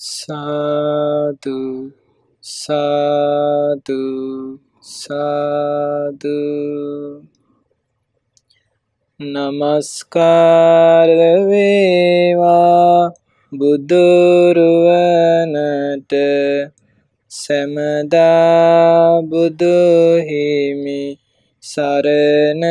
සාදු සාදු සාදු නමස්කාර වේවා බුදුරුවනට සැමදා බුදුහිමි සරණයාමේ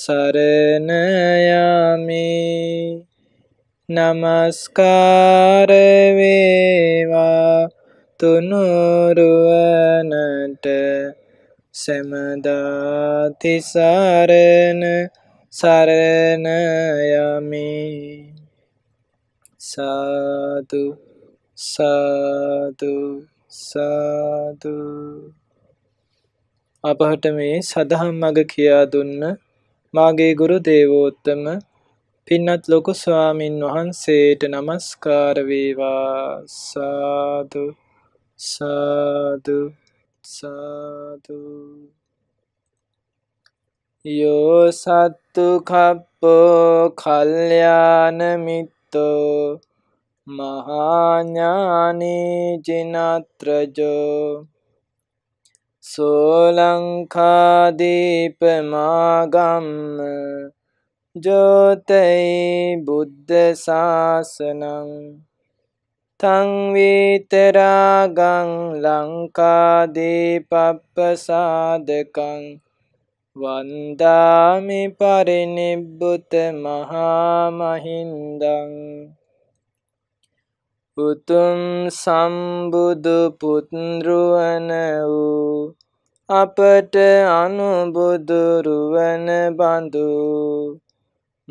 සරණයාමි නමස්කාර වේවා තුනුරුවනට සමදාති සරණ සරණ යමි සාදු සාදු සාදු අපහට මේ සදහම් මඟ කියා දුන්න මාගේ ගුරු දේවෝත්තම පින්නත් ලොකු ස්වාමින් වහන්සේට নমස්කාර වේවා සාදු සාදු සාදු යෝ සත්තු කප්පෝ කල්යාණ මිත්තෝ මහා ඥානී ජිනත්‍රජෝ සෝලංකාදීපමාගම්ම ජෝතයි බුද්ධ ශාසනං තංවීතරාගං ලංකාදීපප්පසාදකං වන්දාමි පරිනිබ්බුත මහාමහින්දං උතුම් සම්බුදු පුත්රුවන වූ අපට අනුබුදුරුවන බඳු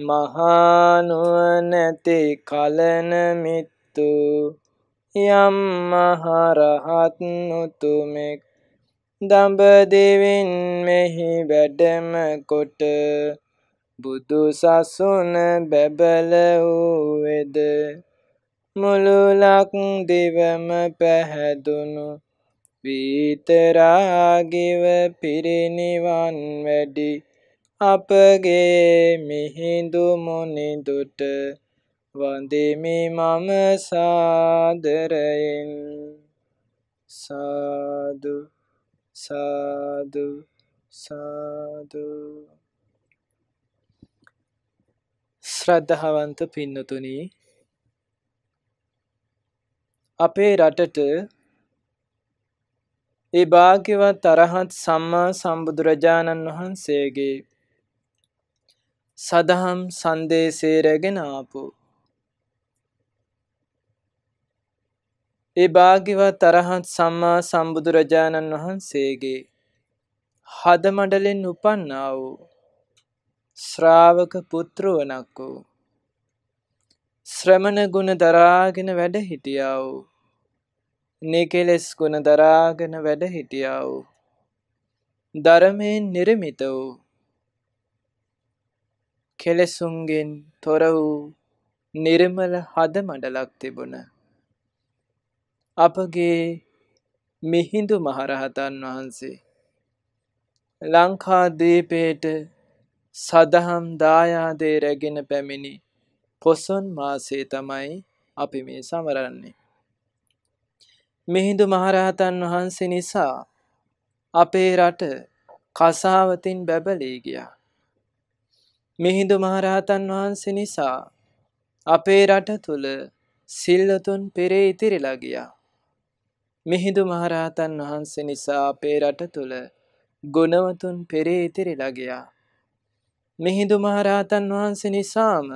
මහානුවනැති කලන මිත්තු යම් මහරහත් උතුමෙක් දඹදිවින් මෙහි වැඩම කොට බුදු සසුන බැබල වූවෙද මුළුලක් දිවම පැහැදුණු වීතරාගිව පිරිනිවන් වැඩි අපගේ මිහිඳු මුනිදුට වඳිමි මම සාදරයෙන් සාදු සාදු සාදු ශ්‍රද්ධාවන්ත පින්නතුනී අපේ රටට ඒ භාග්‍යවත් අරහත් සම්මා සම්බුදුරජාණන් වහන්සේගේ සදහම් සන්දේශේ රැගෙන ආපු ඒ භාග්‍යවත් අරහත් සම්මා සම්බුදුරජාණන් වහන්සේගේ හදමඩලෙන් උපන්නා වූ ශ්‍රාවක පුත්‍රවනක් වූ ශ්‍රමණ ගුණ දරාගෙන වැඩ හිටියා වූ නිකෙලෙස් ගුණ දරාගෙන වැඩ හිටියා වූ ධර්මයෙන් නිර්මිත වූ කෙලෙසුන්ගෙන් තොර වූ නිර්මල හද මඩලක් තිබුණ අපගේ මිහිඳු මහරහතන් වහන්සේ ලංකාදීපේට සදහම් දායාදේ රැගෙන පැමිණි පොසොන් මාසේ තමයි අපි මේ සමරන්නේ මිහිඳු මහරහතන් වහන්සේ නිසා අපේ රට කසාවතින් බැබලී ගියා. මිහිඳු මහරහතන් වහන්සේ නිසා අපේ රට තුළ සිල්ලතුන් පෙරේ ඉතිරිලා ගියා. මිහිඳු මහරහතන් වහන්සේ නිසා අපේ රට තුළ ගුණවතුන් පෙරේ ඉතිරිලා ගියා. මිහිඳු මහරහතන් වහන්සේ නිසාම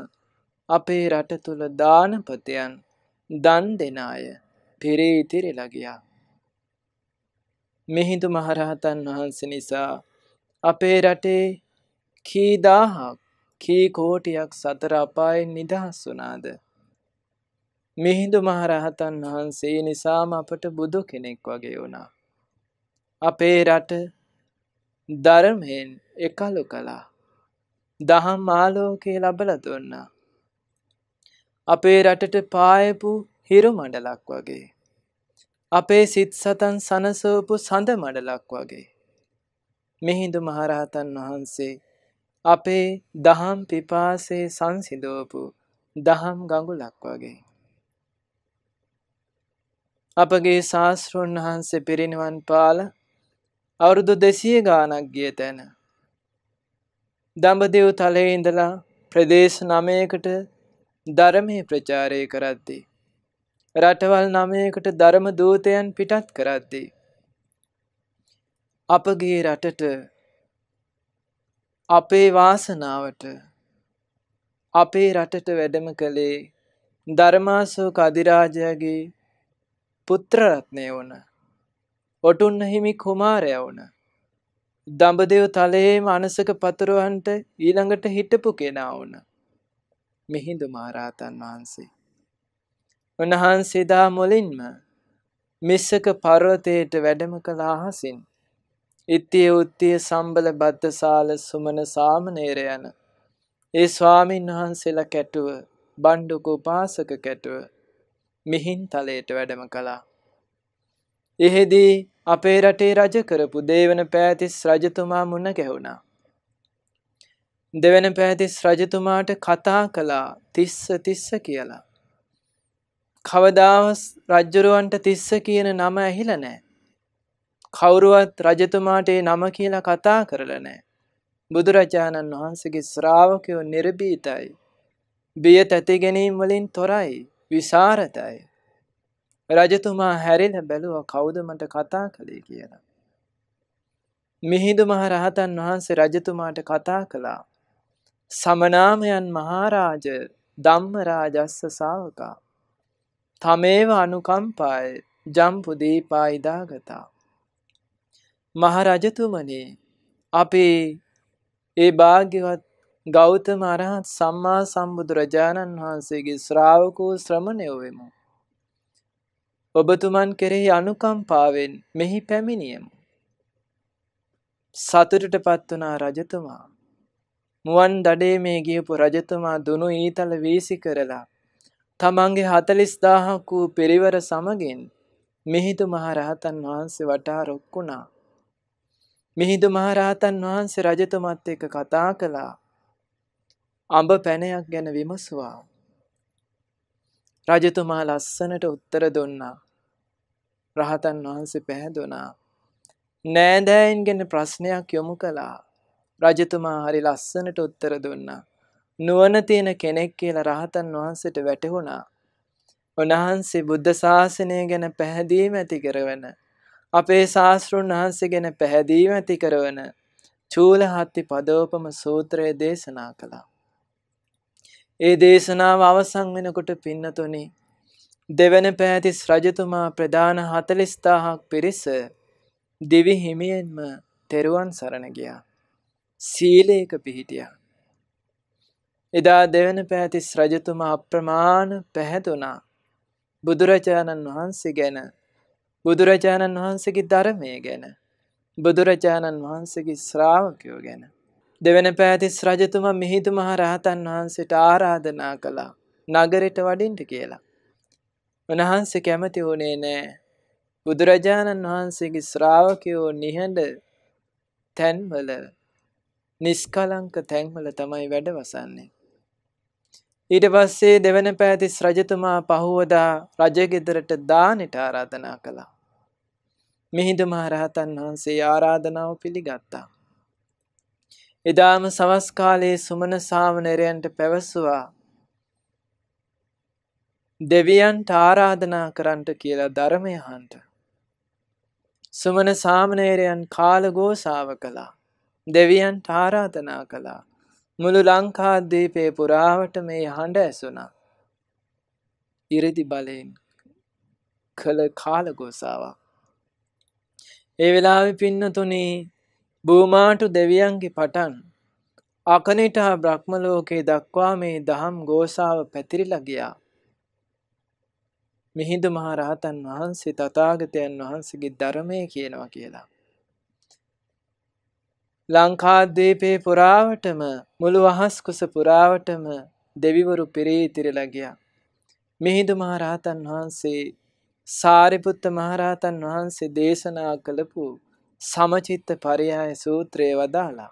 අපේ රට තුළ දානපතයන් දන් දෙන අය පෙරේ ඉතිරිලා ගියා. මිහිඳු මහරහතන් වහන්සේ නිසා අපේ රටේ කී දාහක් කී කෝටියක් සතර අපායෙන් නිදහස් වුණාද? මිහිඳු මහරහතන් වහන්සේ නිසාම අපට බුදු කෙනෙක් වගේ වුණා. අපේ රට ධර්මයෙන් එකලු කළා. දහම් ආලෝකේ ලබලා දුන්නා. අපේ රටට පායපු හිරු මඩලක් වගේ. අපේ සිත් සතන් සනසවපු සඳ මඩලක් වගේ. මෙහිදු මහරහතන් වහන්සේ අපේ දහම් පිපාසේ සංසිදෝපු දහම් ගඟුලක් වගේ. අපගේ ශාස්තෘන් වහන්සේ පිරිනිවන් පාල අවුරුදු දෙසිය ගානක් ගිය තැන. දඹදිව් තලේ ඉඳලා ප්‍රදේශ නමයකට ධර්මය ප්‍රචාරය කරද්දී. රටවල් නමයකට ධර්ම දූතයන් පිටත් කරද්දී. අපගේ රටට අපේ වාසනාවට අපේ රටට වැඩම කළේ ධර්මාසෝක අධිරාජයාගේ පුත්‍රරත්නය වන ඔටුන්න හිමි කුමාරය වන දඹදෙව් තලයේ මනසක පතුරුවන්ට ඊළඟට හිටපු කෙනා වුණ මිහිඳු මහරහතන් වහන්සේ උන්වහන්සේදා මුලින්ම මිස්සක පර්වතයට වැඩම කළ අහසින් ඉත්තිය උත්තිය සම්බල බද්ධසාල සුමන සාමනේර යන ඒ ස්වාමීන් වහන්සේලා කැටුව බණ්ඩුක උපාසක කැටුව මිහින් තලයට වැඩම කළා. එහෙදී අපේ රටේ රජ කරපු දේවන පෑතිස් රජතුමා මුණ ගැහුණා. දෙවන පෑතිස් රජතුමාට කතා කළා තිස්ස තිස්ස කියලා. කවදාවස් රජ්ජුරුවන්ට තිස්ස කියන නම ඇහිල නෑ. කවුරුවත් රජතුමාට නම කියලා කතා කරල නෑ. බුදුරජාණන් වහන්සේගේ ශ්‍රාවකයෝ නිර්බීතයි. බිය තැතිගැනීම් වලින් තොරයි විසාරතයි. රජතුමා හැරිල බැලුව කෞුදමට කතා කළේ කියලා. මිහිදු මහරහතන් වහන්සේ රජතුමාට කතා කළා. සමනාමයන් මහාරාජ ධම්ම රාජස්ස සාවකා තමේව අනුකම්පාය ජම්පුදීපා ඉදාගතා. මහරජතුමනේ අපේ ඒ භාග්‍යවත් ගෞතම අරහත් සම්මා සම්බුදුරජාණන් වහන්සේගේ ශ්‍රාවකෝ ශ්‍රමණයෝ වෙමු. ඔබතුමන් කෙරෙහි අනුකම්පාවෙන් මෙහි පැමිණියමු. සතුටට පත් වුණා රජතුමා. මුවන් දඩේ මේ ගියපු රජතුමා දුනු ඊතල වීසි කරලා තමන්ගේ හතලිස්දාහක් වූ පිරිවර සමගින් මිහිදු මහරහතන් වහන්සේ වටා රොක්කුණා. මිහිදු මහරහතන් වහන්සේ රජතුමත් එක්ක කතා කළා. අඹ පැනයක් ගැන විමසුවා. රජතුමා ලස්සනට උත්තර දුන්නා. රහතන් වහන්සේ පැහැදුනා. නෑදෑයින් ගැන ප්‍රශ්නයක් යොමු කළා. රජතුමා හරි ලස්සනට උත්තර දුන්නා. නුවණ තියෙන කෙනෙක් කියලා රහතන් වහන්සේට වැටහුණා. උන්වහන්සේ බුද්ධ ශාසනය ගැන පැහැදීම ඇති කරවන අපේ ශාස්ත්‍රුන් වහන්සේ ගැන පැහැදීම ඇති කරවන චූලහත්ති පදෝපම සූත්‍රය දේශනා කළා. ඒ දේශනාව අවසන් වෙනකොට පින්නතුනි දෙවන පෑතිස් රජතුමා ප්‍රධාන 40000ක් පිරිස දිවි හිමියෙන්ම තෙරුවන් සරණ ගියා. සීලයක පිහිටියා. එදා දෙවන පැහැතිස් රජතුම අප්‍රමාණ පැහැදුනා. බුදුරජාණන් වහන්සේ ගැන බුදුරජාණන් වහන්සේගේ ධර්මය ගැන බුදුරජාණන් වහන්සේගේ ශ්‍රාවකයෝ ගැන. දෙවන පැතිස් රජතුම මිහිතු මහ රහතන් වහන්සේට ආරාධනා කළා නගරෙට වඩින්ට කියලා. වනහන්සේ කැමති වුණේ නෑ බුදුරජාණන් වහන්සේගේ ශ්‍රාවකයෝ නිහඬ තැන්වල නිස්කලංක තැන්වල තමයි වැඩ වසන්නේ. ඊට පස්සේ දෙවන පෑතිස් රජතුමා පහුවදා රජගෙදරට දානට ආරාධනා කළා. මිහිඳ මහරහතන් වහන්සේ ආරාධනාව පිළිගත්තා. එදාම සවස්කාලයේ සුමන සාමනරයන්ට පැවසුවා දෙවියන්ට ආරාධනා කරන්ට කියලා ධර්මයහන්ට. සුමන සාමනේරයන් කාලගෝසාව කළා. දෙවියන්ට ආරාධනා කළා. මුළු ලංකාද්වීපේ පුරාවට මේ හඬ ඇසුණා. ඉරිදි බලයෙන් කළ කාලගෝසාවක්. ඒ වෙලාවෙ පින්නතුනි බූමාටු දෙවියන්ගේ පටන් අකනිටා බ්‍රහ්මලෝකේ දක්වා මේ දහම් ගෝසාව පැතිරිලා ගියා. මිහිඳු මහ රහතන් වහන්සේ තථාගතයන් වහන්සේගේ ධර්මය කියනවා කියලා. ලංකාද්වීපයේ පුරාවටම මුළු වහස් කුස පුරාවටම දෙවිවරු පිරී ඉතිරිලා ගියා. මිහිඳු මහරහතන් වහන්සේ සාරිපුත්ත මහරහතන් වහන්සේ දේශනා කළපු සමචිත්ත පරියාය සූත්‍රය වදාලා.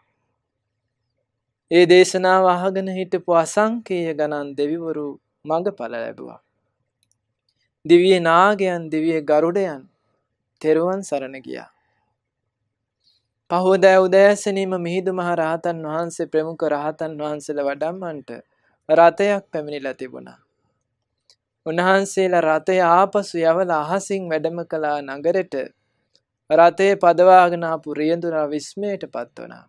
ඒ දේශනාව අහගෙන හිටපු අසංකේය ගණන් දෙවිවරු මඟඵල ලැබුවා. දිවියේ නාගයන් දිවියේ ගරුඩයන් තෙරුවන් සරණ ගියා. පහෝදෑ උදෑසනීම මිහිදු මහ රහතන් වහන්සේ ප්‍රමුඛ රහතන් වහන්සේල වඩම්මන්ට රථයක් පැමිණිලා තිබුණා. උන්වහන්සේලා රථය ආපසු යවල අහසින් වැඩම කළා නගරෙට රථයේ පදවාගෙනාපු රියඳුනා විස්මයට පත් වනා.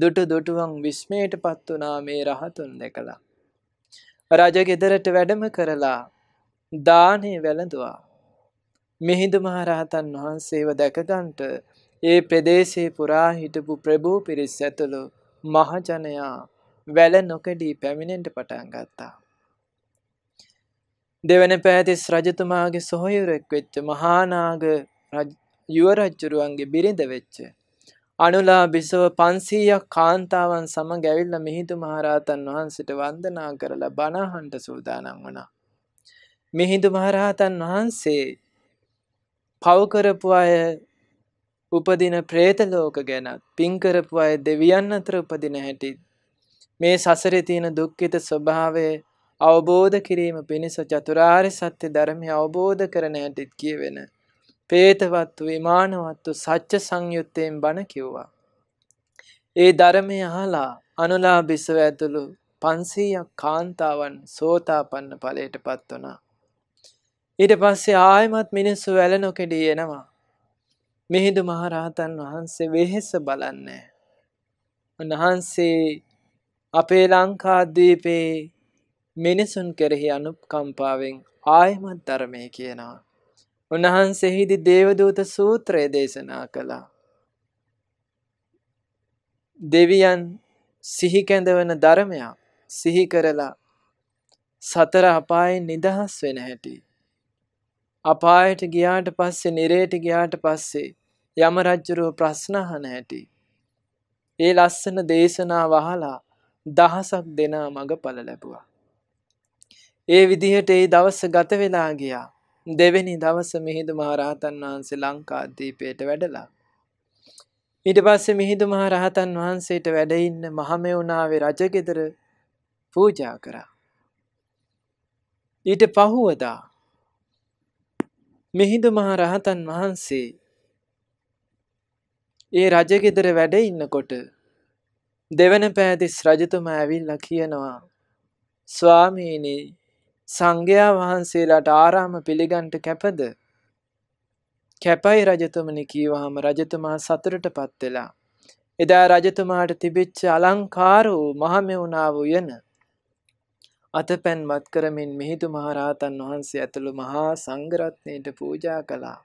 දුටු දුටුවන් විස්මයට පත් වනා මේ රහතුන් දෙකලා. රජ ගෙදරට වැඩම කරලා දානේ වැළඳවා. මිහිඳු මහරහතන් වහන්සේව දැකගන්ට ඒ ප්‍රදේශයේ පුරා හිටපු ප්‍රභූ පිරිස් ඇතුළු මහජනයා වැල නොකඩී පැමිණෙන්ට පටන් ගත්තා. දෙවන පෑතිස් රජතුමාගේ සොහයුරෙක් වෙච්ච මහානාග යුවරජ්ජුරුවන්ගේ බිරිඳ වෙච්ච. අනුලා බිසව පන්සීයක් කාන්තාවන් සම ගැවිල්ල මිහිතු මහරහතන් වහන්සට වන්දනා කරලා බණහන්ට සූදානම් වනා. මිහිදු මහරහතන් වහන්සේ පවකරපු අය උපදින ප්‍රේතලෝක ගැනත් පින්කරපු අය දෙවියන් අතර උපදින හැටිත්. මේ සසරේ තියෙන දුක්ඛිත ස්වභාවය අවබෝධ කිරීම පිණිස චතුරාර්ය සත්‍ය ධර්මය අවබෝධ කරන හැටිත් කියවෙන. പ്രേතවත්තු විමානවත්තු සත්‍ය සංයුත්තයෙන් බණ කිව්වා. ඒ ධර්මය අහලා අනුලා බිසව ඇතුළු 500ක් කාන්තාවන් සෝතාපන්න ඵලයටපත් වුණා. ඊට පස්සේ ආයමත් මිනිස්සු වැළ නොකෙඩී එනවා. මෙහිඳු මහරහතන් වහන්සේ වෙහෙස බලන්නේ. උන්වහන්සේ අපේ ලංකාද්වීපේ මිනිසුන් කෙරෙහි අනුකම්පාවෙන් ආයමත් ධර්මය කියනවා. උන්වහන්සේහිදි දේවදූත සූත්‍රය දේශනා කළා. දෙවියන් සිහි කැඳවන ධර්මයක් සිහි කරලා සතර අපායෙන් නිදහස් වෙන හැටි. අපායට ගියාට පස්සේ නිරේට ගියාට පස්සේ යම රජුරෝ ප්‍රශ්න අහන හැටි. ඒ ලස්සන දේශනාව අහලා දහසක් දෙනා මගඵල ලැබුවා. ඒ විදිහට ඒ දවස ගත වෙලා ගියා. දෙවෙනි දවස මිහිඳු මහරහතන් වහන්සේ ලංකාද්වීපයට වැඩලා. ඊට පස්සේ මිහිඳු මහරහතන් වහන්සේට වැඩ ඉන්න මහමෙවුනාවේ රජගෙදර පූජා කරා. ඊට පහුවදා මිහිඳු මහරහතන් වහන්සේ ඒ රජගෙදර වැඩ ඉන්නකොට දෙවන පෑතිස් රජතුමා ඇවිල්ලා කියනවා ස්වාමීනි සංඝයා වහන්සේලාට ආරාම පිළිගන්ට කැපද කැපයි රජතුමනි කීවහම රජතුමා සතුටටපත් වෙලා එදා රජතුමාට තිබිච්ච අලංකාර වූ මහමෙවුනා වූ යන අතපැන් මත් කරමින් මිහිඳු මහරහතන් වහන්සේ ඇතුළු මහා සංඝරත්නයට පූජා කළා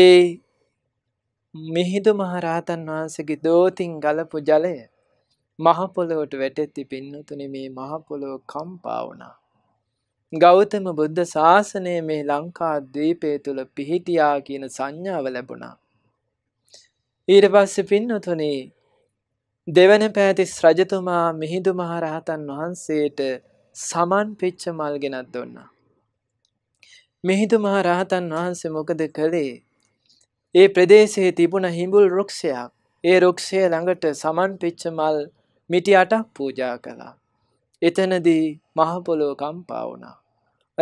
ඒ මිහිඳු මහරහතන් වහන්සේගේ දෝතින් ගලපු ජලය මහ පොළොවට වැටෙති පින්නතුනේ මේ මහ පොළොව කම්පා වුණා. ගෞතම බුද්ධ ශාසනය මේ ලංකා දීපය තුළ පිහිටියා කියන සංඥාව ලැබුණා. ඊට පස්සේ පින්නතුනේ දෙවන පෑතිස් රජතුමා මිහිඳු මහරහතන් වහන්සේට සමන් පිච්ච මල් ගෙනත් දුන්නා. මිහිඳු මහරහතන් වහන්සේ මොකද කළේ? ඒ ප්‍රදේශයේ තිබුණ හිඹුල් රුක්ෂයක්. ඒ රුක්ෂය ළඟට සමන් පිච්ච මල් මිටි අටක් පූජා කළා. එතනදී මහ පොළොව කම්පා වුණා.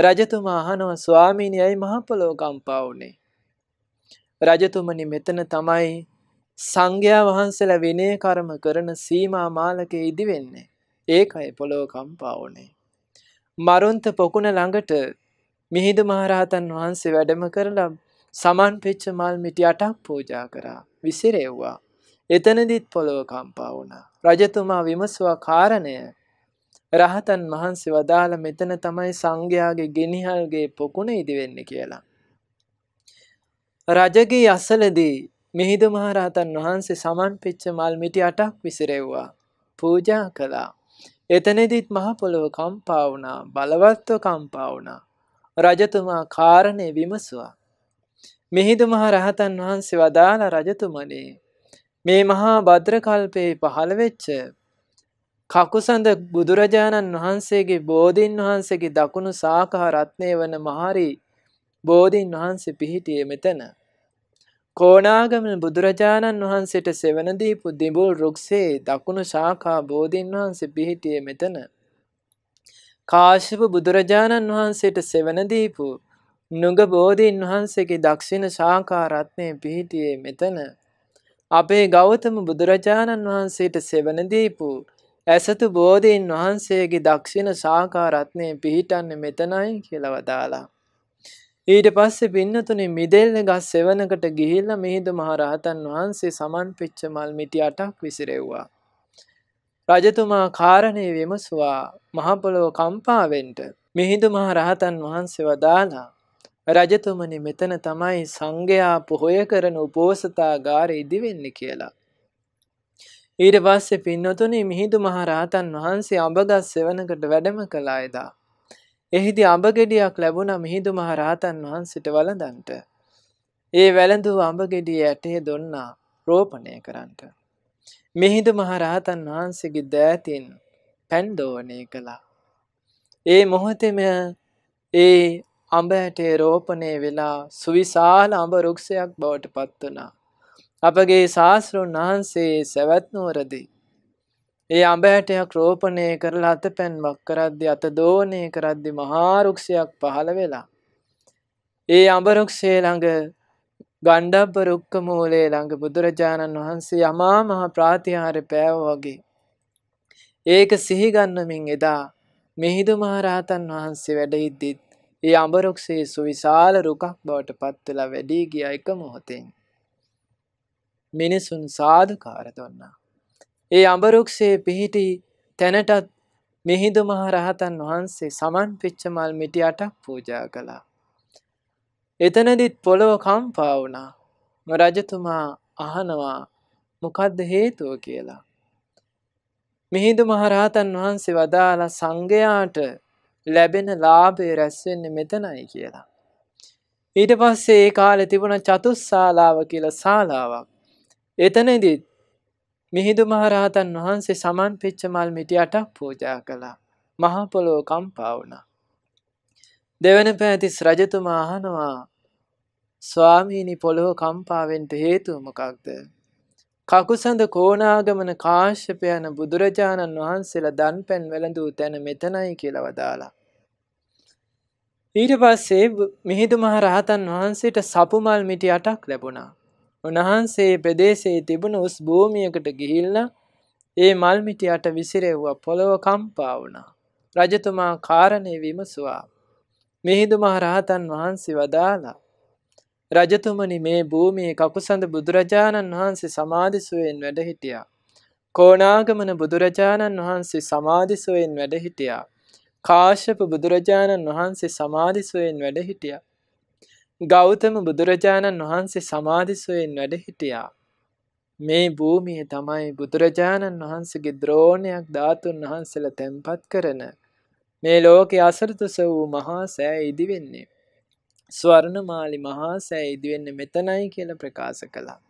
රජතුමා අහනවා ස්වාමීනි ඇයි මහ පොළොව කම්පා වුනේ? රජතුමනි මෙතන තමයි සංඝයා වහන්සේලා විනය කර්ම කරන සීමා මාලකයේ ඉදි වෙන්නේ. ඒකයි පොළොව කම්පා වුනේ. මරුන්ත පොකුණ ළඟට මිහිඳු මහරහතන් වහන්සේ වැඩම කරලා සමන්පෙච්ච මල් මිටි අටක් පූජා කරා. විසිරෙව්වා. එතනදිත් පොළොව කම්පා වුණා. රජතුමා විමසුවා කාරණය රහතන් වහන්සේ වදාළ මෙතන තමයි සංඝයාගේ ගෙනිහල්ගේ පොකුණ ඉදිවෙන්න කියලා. රජගේ අසලදී මිහිඳු මහරහතන් වහන්සේ සමන්පිච්ච මල් මිටි අටක් විසිරෙව්වා. පූජා කළා. එතනදිත් මහ පොළොව කම්පා වුණා, බලවත්ව කම්පා වුණා. රජතුමා කාරණේ විමසුවා. මෙහිද මහ රහතන් වහන්සේ වදාළ රජතුමනේ මේ මහා භද්‍රකල්පයේ පහළවෙච්ච කකුසඳ බුදුරජාණන් වහන්සේගේ බෝධීන් වහන්සේගේ දකුණු සාකහ රත්නය වන මහරි බෝධීන් වහන්සේ පිහිටිය මෙතන. කෝනාගමන බුදුරජාණන් වහන්සේට සෙවනදීපු දිඹුල් රුක්සේ දකුණු ශාකා බෝධීන් වහන්සේ පිහිටිය මෙතන. කාශප බුදුරජාණන් වහන්සේට සෙවනදීපු නුග බෝධීන් වහන්සේගේ දක්ෂිණ ශාකාරත්නය පිහිටියේ මෙතන. අපේ ගෞතම බුදුරජාණන් වහන්සේට සෙවනදීපු ඇසතු බෝධීන් වහන්සේගේ දක්ෂිණ ශාකාරත්නය පිහිටන්න මෙතනයි කියලවදාලා. ඊට පස්සෙ පින්නතුනි මිදෙල්ල ගස් සෙවනකට ගිහිල්ල මිහිදු මහරහතන් වහන්සේ සමන් පිච්ච මල් මිටි අටක් විසිරෙව්වා. රජතුමා කාරණය විමසුවා මහපොළොව කම්පාවෙන්ට මිහිදු මහරහතන් වහන්සේ වදාලා රජතුමනි මෙතන තමයි සංඝයා පොහොය කරන උපෝසථාගාරය ඉදි වෙන්නේ කියලා. ඊට පස්සේ පින්නතුනි මිහිඳු මහරහතන් වහන්සේ අඹගස් සෙවනකට වැඩම කළා එදා. එහිදී අඹගෙඩියක් ලැබුණා මිහිඳු මහරහතන් වහන්සේට වළඳන්ට. ඒ වැළඳූ අඹගෙඩිය ඇටේ දොන්නා රෝපණය කරන්නට. මිහිඳු මහරහතන් වහන්සේගේ දෑතින් පැන් දෝවණය කළා. ඒ මොහොතේම ඒ අඹ ඇටේ රෝපණය වෙලා සුවිශාල අඹ රුක්ෂයක් බවට පත් වුණා. අපගේ ශාස්ත්‍රුන් වහන්සේ සවැත් නුවරදී ඒ අඹ ඇටයක් රෝපණය කරලා අතපැන්වක් කරද්දී අත දෝණය කරද්දී මහා රුක්ෂයක් පහළ වෙලා ඒ අඹ රුක්ෂයේ ළඟ ගණ්ඩබ්බ රුක්ක මූලයේ ළඟ බුදුරජාණන් වහන්සේ අමා මහ ප්‍රාතිහාර පෑව වගේ ඒක සිහිගන්නමින් එදා මිහිඳු මහරහතන් වහන්සේ වැඩ ඉද්දිත් ඒ අඹරුක්සේ සුවිශාල රුකක් බවට පත්වෙලා වැඩී ගිය එක මොහොතෙන්. මිනිසුන් සාධකාර දොන්නා. ඒ අඹරුක්සේ පිහිටි තැනටත් මිහිදු මහරහතන් වහන්සේ සමන් පිච්චමල් මිටි අටක් පූජා කළා. එතනදිත් පොළොව කම්පා වුණා. රජතුමා අහනවා මොකද්ද හේතුව කියලා. මිහිදු මහරහතන් වහන්සේ වදාලා සංඝයාට ලැබෙන ලාභය රැස්වෙන්නේ මෙතනයි කියලා. ඊට පස්සේ ඒ කාලෙ තිබුණ චතුස් ශාලාව කියලා ශාලාවක්. එතනදිත් මිහිඳු මහරහතන් වහන්සේ සමන් පිච්ච මල් මිටි අටක් පූජා කළා. මහා පොළොව කම්පා වුණා. දෙවන පෑතිස් රජතුමා අහනවා ස්වාමීනි පොළොව කම්පාවෙන්ට හේතුව මොකක්ද? කකුසඳ කෝනාගමන කාශ්‍යප යන බුදුරජාණන් වහන්සේලා දන් පැන් වැළඳූ තැන මෙතනයි කියලා වදාලා. ඊට පස්සේ මිහිඳු මහ රහතන් වහන්සේට සපුමල් මිටි අටක් ලැබුණා. උන්වහන්සේ ප්‍රදේශයේ තිබුණ උස් භූමියකට ගිහිල්ලා ඒ මල් මිටි අට විසිරෙව්වා පොළොව කම්පා වුණා. රජතුමා කාරණේ විමසුවා. මිහිඳු මහ රහතන් වහන්සේ වදාලා රජතුමනි මේ භූමියේ කකුසඳ බුදුරජාණන් වහන්සේ සමාධිසුවෙන් වැඩ හිටියා. කෝණාගමන බුදුරජාණන් වහන්සේ සමාධිසුවෙන් වැඩ හිටියා. කාශ්‍යප බුදුරජාණන් වහන්සේ සමාධිසුවෙන් වැඩ හිටියා. ගෞතම බුදුරජාණන් වහන්සේ සමාධිසුවෙන් වැඩ හිටියා. මේ භූමියේ තමයි බුදුරජාණන් වහන්සේගේ ද්‍රෝණයක් ධාතුන් වහන්සේලා තැන්පත් කරන මේ ලෝකයේ අසරතුස වූ මහා සෑ ඉදි වෙන්නේ. ස්වර්ණමාලි මහා සෑ ඉදිවෙන්න මෙතනයි කියල ප්‍රකාශ කළා.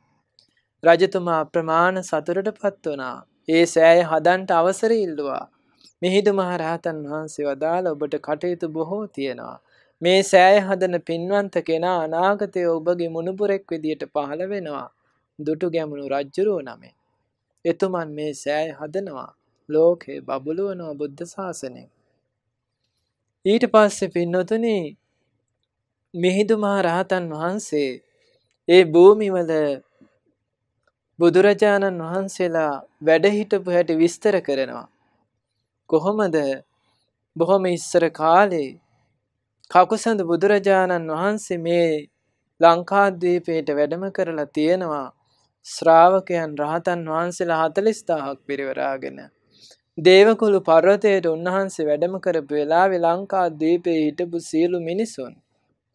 රජතුමා ප්‍රමාණ සතුරට පත් වනා ඒ සෑය හදන්ට අවසර ඉල්ලවා මිහිදු මහරහතන් වහන්සේ වදාළ ඔබට කටයුතු බොහෝ තියෙනවා. මේ සෑය හදන පින්වන්ත කෙනා අනාගතය ඔබගේ මුණපුරෙක් විදියට පහළ වෙනවා දුටු ගැමුණු රජ්ජුරුව නමේ. එතුමන් මේ සෑය හදනවා ලෝකේ බබළුවනෝ බුද්ධ ශාසනය. ඊට පස්සේ පින්නොතුනී මිහිඳු මහ රහතන් වහන්සේ ඒ භූමිවල බුදුරජාණන් වහන්සේලා වැඩ හිටපු හැටි විස්තර කරනවා. කොහොමද බොහොම ඉස්සර කාලේ කකුසඳ බුදුරජාණන් වහන්සේ මේ ලංකාද්වීපයට වැඩම කරලා තියෙනවා ශ්‍රාවකයන් රහතන් වහන්සේලා 40000ක් පිරිවරාගෙන. දේවකුළු පර්වතයට උන්වහන්සේ වැඩම කරපු වෙලාවේ ලංකාද්වීපයේ හිටපු සියලු මිනිසුන්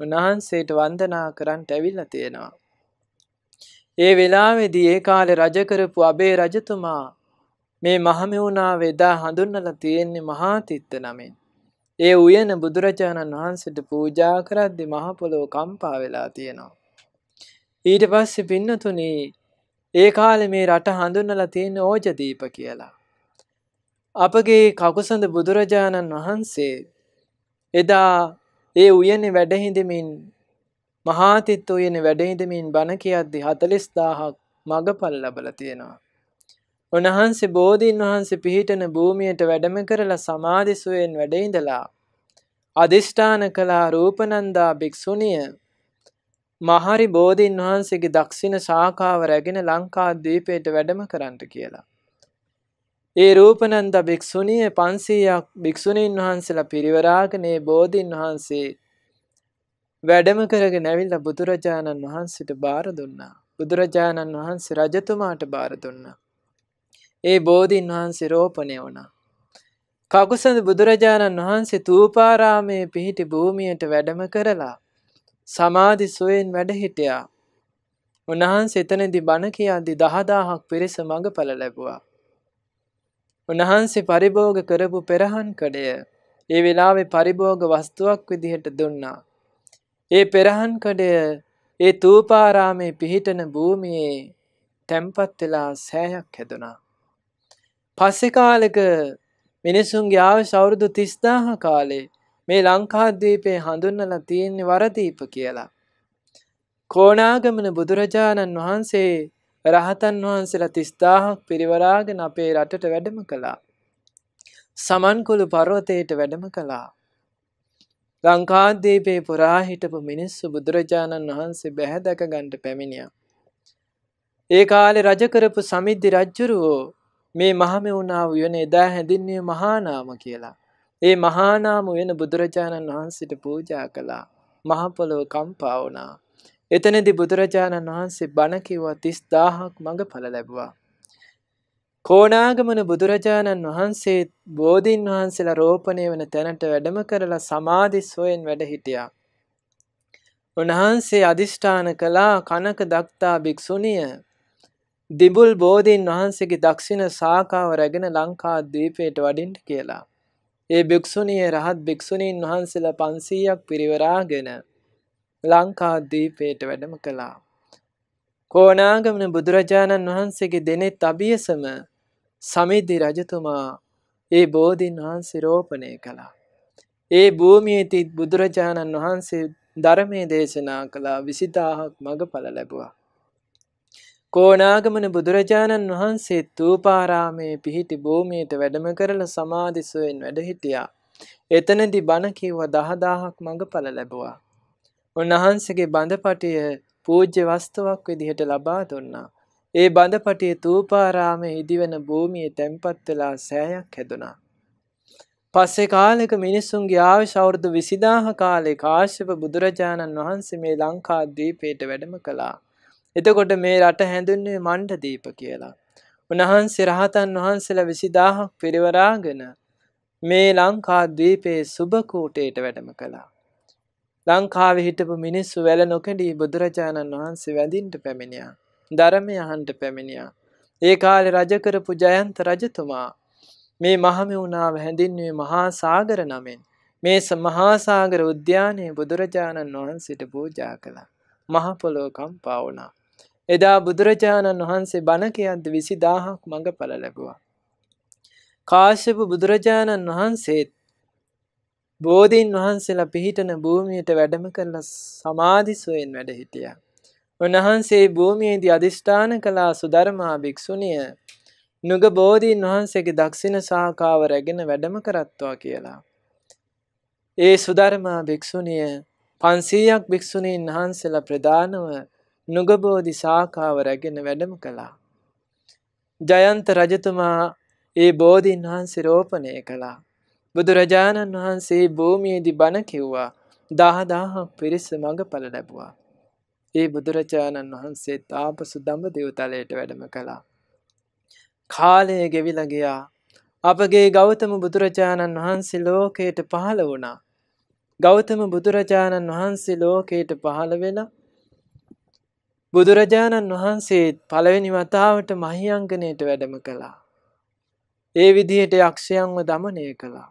උන්වහන්සේට වන්දනා කරන්නට ඇවිල්ලා තියෙනවා. ඒ වෙලාවේදී ඒ කාලේ රජ කරපු අබේ රජතුමා මේ මහමෙවුනාව එදා හඳුන්වලා තියෙන්නේ මහාතිත්ත නමින්. ඒ උයන බුදුරජාණන් වහන්සේට පූජා කරද්දී මහ පොළොව කම්පා වෙලා තියෙනවා. ඊට පස්සේ පින්නතුණි ඒ කාලේ මේ රට හඳුන්වලා තියෙන ඕජදීප කියලා. අපගේ කකුසඳ බුදුරජාණන් වහන්සේ එදා ඒ උයනේ වැඩහිඳමින් මහාතිත් උයනේ වැඩහිඳමින් බණ කියද්දී 40000ක් මගපල් ලැබලා තියෙනවා. උන්වහන්සේ බෝධීන් වහන්සේ පිහිටන භූමියට වැඩම කරලා සමාධි සුවෙන් වැඩඉඳලා අදිෂ්ඨාන කළා රූපනන්දා භික්ෂුණිය මහරි බෝධීන් වහන්සේගේ දක්ෂින ශාඛාව රැගෙන ලංකාද්වීපයට වැඩම කරන්නට කියලා. ඒ රූපනන්ද භික්ෂුණිය 500ක් භික්ෂුණීන් වහන්සේලා පිරිවරාගෙන බෝධින් වහන්සේ වැඩම කරගෙන ඇවිල්ලා බුදුරජාණන් වහන්සේට බාර දුන්නා. බුදුරජාණන් වහන්සේ රජතුමාට බාර දුන්නා. ඒ බෝධින් වහන්සේ රෝපණය වුණා. කකුසඳ බුදුරජාණන් වහන්සේ තූපාරාමයේ පිහිටි භූමියට වැඩම කරලා සමාධි සොයෙන් වැඩ හිටියා. උන්වහන්සේ එතනදී බණ කියද්දී 10000ක් පිරිස මඟඵල ලැබුවා. උන්වහන්සේ පරිභෝග කරපු පෙරහන් කඩය ඒ වෙලාවේ පරිභෝග වස්තුවක් විදිහට දුන්නා. ඒ පෙරහන් කඩය ඒ තූපාරාමේ පිහිටන භූමියේ තැම්පත් වෙලා සෑයක් හැදුනා. පස්සේ කාලෙක මිනිසුන්ගේ ආයුෂ අවුරුදු 30000 කාලේ මේ ලංකාද්වීපේ හඳුන්වලා තියෙන්නේ වරදීප කියලා. කෝණාගමන බුදුරජාණන් වහන්සේ රහතන් වහන්සේලා 30000ක් පිරිවරාගෙන අපේ රටට වැඩම කළා. සමන්කුළු පර්වතයට වැඩම කළා. ලංකාද්වීපේ පුරා හිටපු මිනිස්සු බුදුරජාණන් වහන්සේ බැහැදක ගන්න පැමිණියා. ඒ කාලේ රජ කරපු සමිද්දි රජුරෝ මේ මහමෙවුනා වුණ එදා හැඳින්වුවේ මහානාම කියලා. ඒ මහානාම වෙන බුදුරජාණන් වහන්සේට පූජා කළා. මහ පොළොව කම්පා වුණා. එතනදි බුදුරජාණන් වහන්සේ බණකිව්වා තිස් දාහක් මඟ පල ලැබවා. කෝනාගමන බුදුරජාණන් වහන්සේ බෝධීන් වහන්සේලා රෝපණය වන තැනට වැඩම කරලා සමාධි සොයෙන් වැඩ හිටියා. උන්වහන්සේ අධිෂ්ඨාන කළා කනක දක්තා භික්‍ෂුණිය දිබුල් බෝධීන් වහන්සේගේ දක්ෂින සාකාව රැගෙන ලංකා දීපයට වඩින්ට කියලා. ඒ භික්‍ෂුණිය රහත් භික්‍ෂුණීන් වහන්සේලා පන්සීයක් පිරිවරාගෙන ලංකාදීපයට වැඩම කළා. කෝනාගමන බුදුරජාණන් වහන්සේගේ දෙනෙත් අභියසම සමිද්ධි රජතුමා ඒ බෝධීන් වහන්සේ රෝපණය කළා. ඒ භූමියේතිත් බුදුරජාණන් වහන්සේ ධර්මය දේශනා කළා විසිදාහක් මඟඵල ලැබුවා. කෝනාගමන බුදුරජාණන් වහන්සේ තූපාරාමයේ පිහිටි භූමියට වැඩම කරලා සමාධිසුවෙන් වැඩ හිටියා. එතනදී බණ කිව්ව 10000ක් මඟඵල ලැබුවා. උන්වහන්සේගේ බඳපටිය පූජ්‍ය වස්තුවක් විදිහට ලබා දුන්නා. ඒ බඳපටිය තූපාරාමයේ ඉදිවන භූමියේ තැන්පත් වෙලා සෑයක් හැදුනා. පස්සේ කාලෙක මිනිසුන්ගේ ආයුෂ අවුරුදු 20000 කාලේ කාශ්‍යප බුදුරජාණන් වහන්සේ මේ ලංකාද්වීපයට වැඩම කළා. එතකොට මේ රට හැඳින්වෙන්නේ මණ්ඩදීප කියලා. උන්වහන්සේ රහතන් වහන්සේලා 20000ක් පිරිවරාගෙන මේ ලංකාද්වීපයේ සුබ කූටේට වැඩම කළා. ලංකාවේ හිටපු මිනිස්සු වැල නොකඩී බුදුරජාණන් වහන්සේ වැඳින්ට පැමිණියා. ධර්මය අහන්ට පැමිණියා. ඒ කාලේ රජ කරපු ජයන්ත රජතුමා මේ මහමෙවුනාව හැඳින්වේ මහා සාගර නමින් මේ මහා සාගර උද්‍යානයේ බුදුරජාණන් වහන්සේට පූජා කළා. මහ පොළොව කම්පා වුණා. එදා බුදුරජාණන් වහන්සේ බණ කියද්දී 20000ක් මඟඵල ලැබුවා. කාශ්‍යප බුදුරජාණන් වහන්සේත් බෝධීන් වහන්සේලා පිහිටන භූමියට වැඩම කරලා සමාධිසුවෙන් වැඩ හිටියා. උන්වහන්සේ භූමියේදී අදිෂ්ඨාන කළා සුධර්මා භික්ෂුණිය නුග බෝධීන් වහන්සේගේ දක්ෂින සාකාව රැගෙන වැඩම කරත්වා කියලා. ඒ සුධර්මා භික්ෂුණිය 500ක් භික්ෂුණීන් වහන්සේලා ප්‍රධානව නුග බෝධි සාකාව රැගෙන වැඩම කළා. ජයන්ත රජතුමා ඒ බෝධීන් වහන්සේ රෝපණය කළා. බුදුරජාණන් වහන්සේ භූමියේදි බණ කිව්වා දහදාහ පිරිස මඟඵල ලැබුවා. ඒ බුදුරජාණන් වහන්සේ තාපසු දම්ඹ දෙවතලයට වැඩම කළා. කාලය ගෙවිලගයා අපගේ ගෞතම බුදුරජාණන් වහන්සේ ලෝකයට පහළ වුණා. ගෞතම බුදුරජාණන් වහන්සේ ලෝකයට පහළ වෙලා බුදුරජාණන් වහන්සේ පළවෙනි වතාවට මහියංගනයට වැඩම කළා. ඒ විදිහට යක්ෂයන්ව දමනය කළා.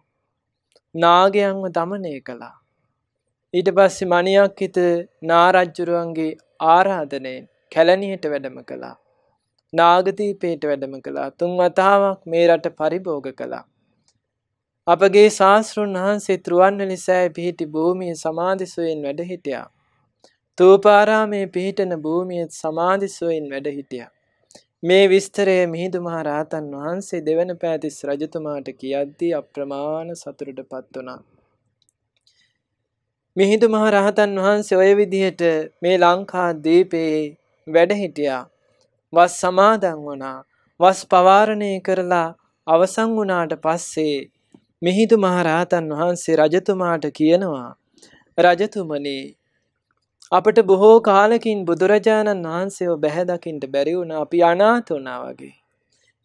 නාගයන්ව දමනය කළා. ඊට පස්සේ මණියක් හිත නාරජ්ජුරුවන්ගේ ආරාධනයෙන් කැලණියට වැඩම කළා. නාගදීපේට වැඩම කළා. තුන් වතාවක් මේ රට පරිභෝග කළා. අපගේ ශාස්ත්‍රුන් වහන්සේ ත්‍රුවන්වැලි සෑය පිහිටි භූමිය සමාධිසුවෙන් වැඩ හිටියා. තූපාරාමේ පිහිටන භූමියත් සමාධිසුවෙන් වැඩ හිටියා. මේ විස්තරය මිහිඳු මහ රහතන් වහන්සේ දෙවන පෑතිස් රජතුමාට කියද්දී අප්‍රමාණ සතුටට පත් වුණා. මිහිඳු මහ රහතන් වහන්සේ ඔය විදිහට මේ ලංකා දීපයේ වැඩ හිටියා. වස් සමාදන් වුණා. වස් පවාරණය කරලා අවසන් වුණාට පස්සේ මිහිඳු මහ රහතන් වහන්සේ රජතුමාට කියනවා රජතුමනි අපට බොහෝ කාලකින් බුදුරජාණන් වහන්සේ බැහැදකින්ට බැරි වුණ අපි අනාථ වුණා වගේ.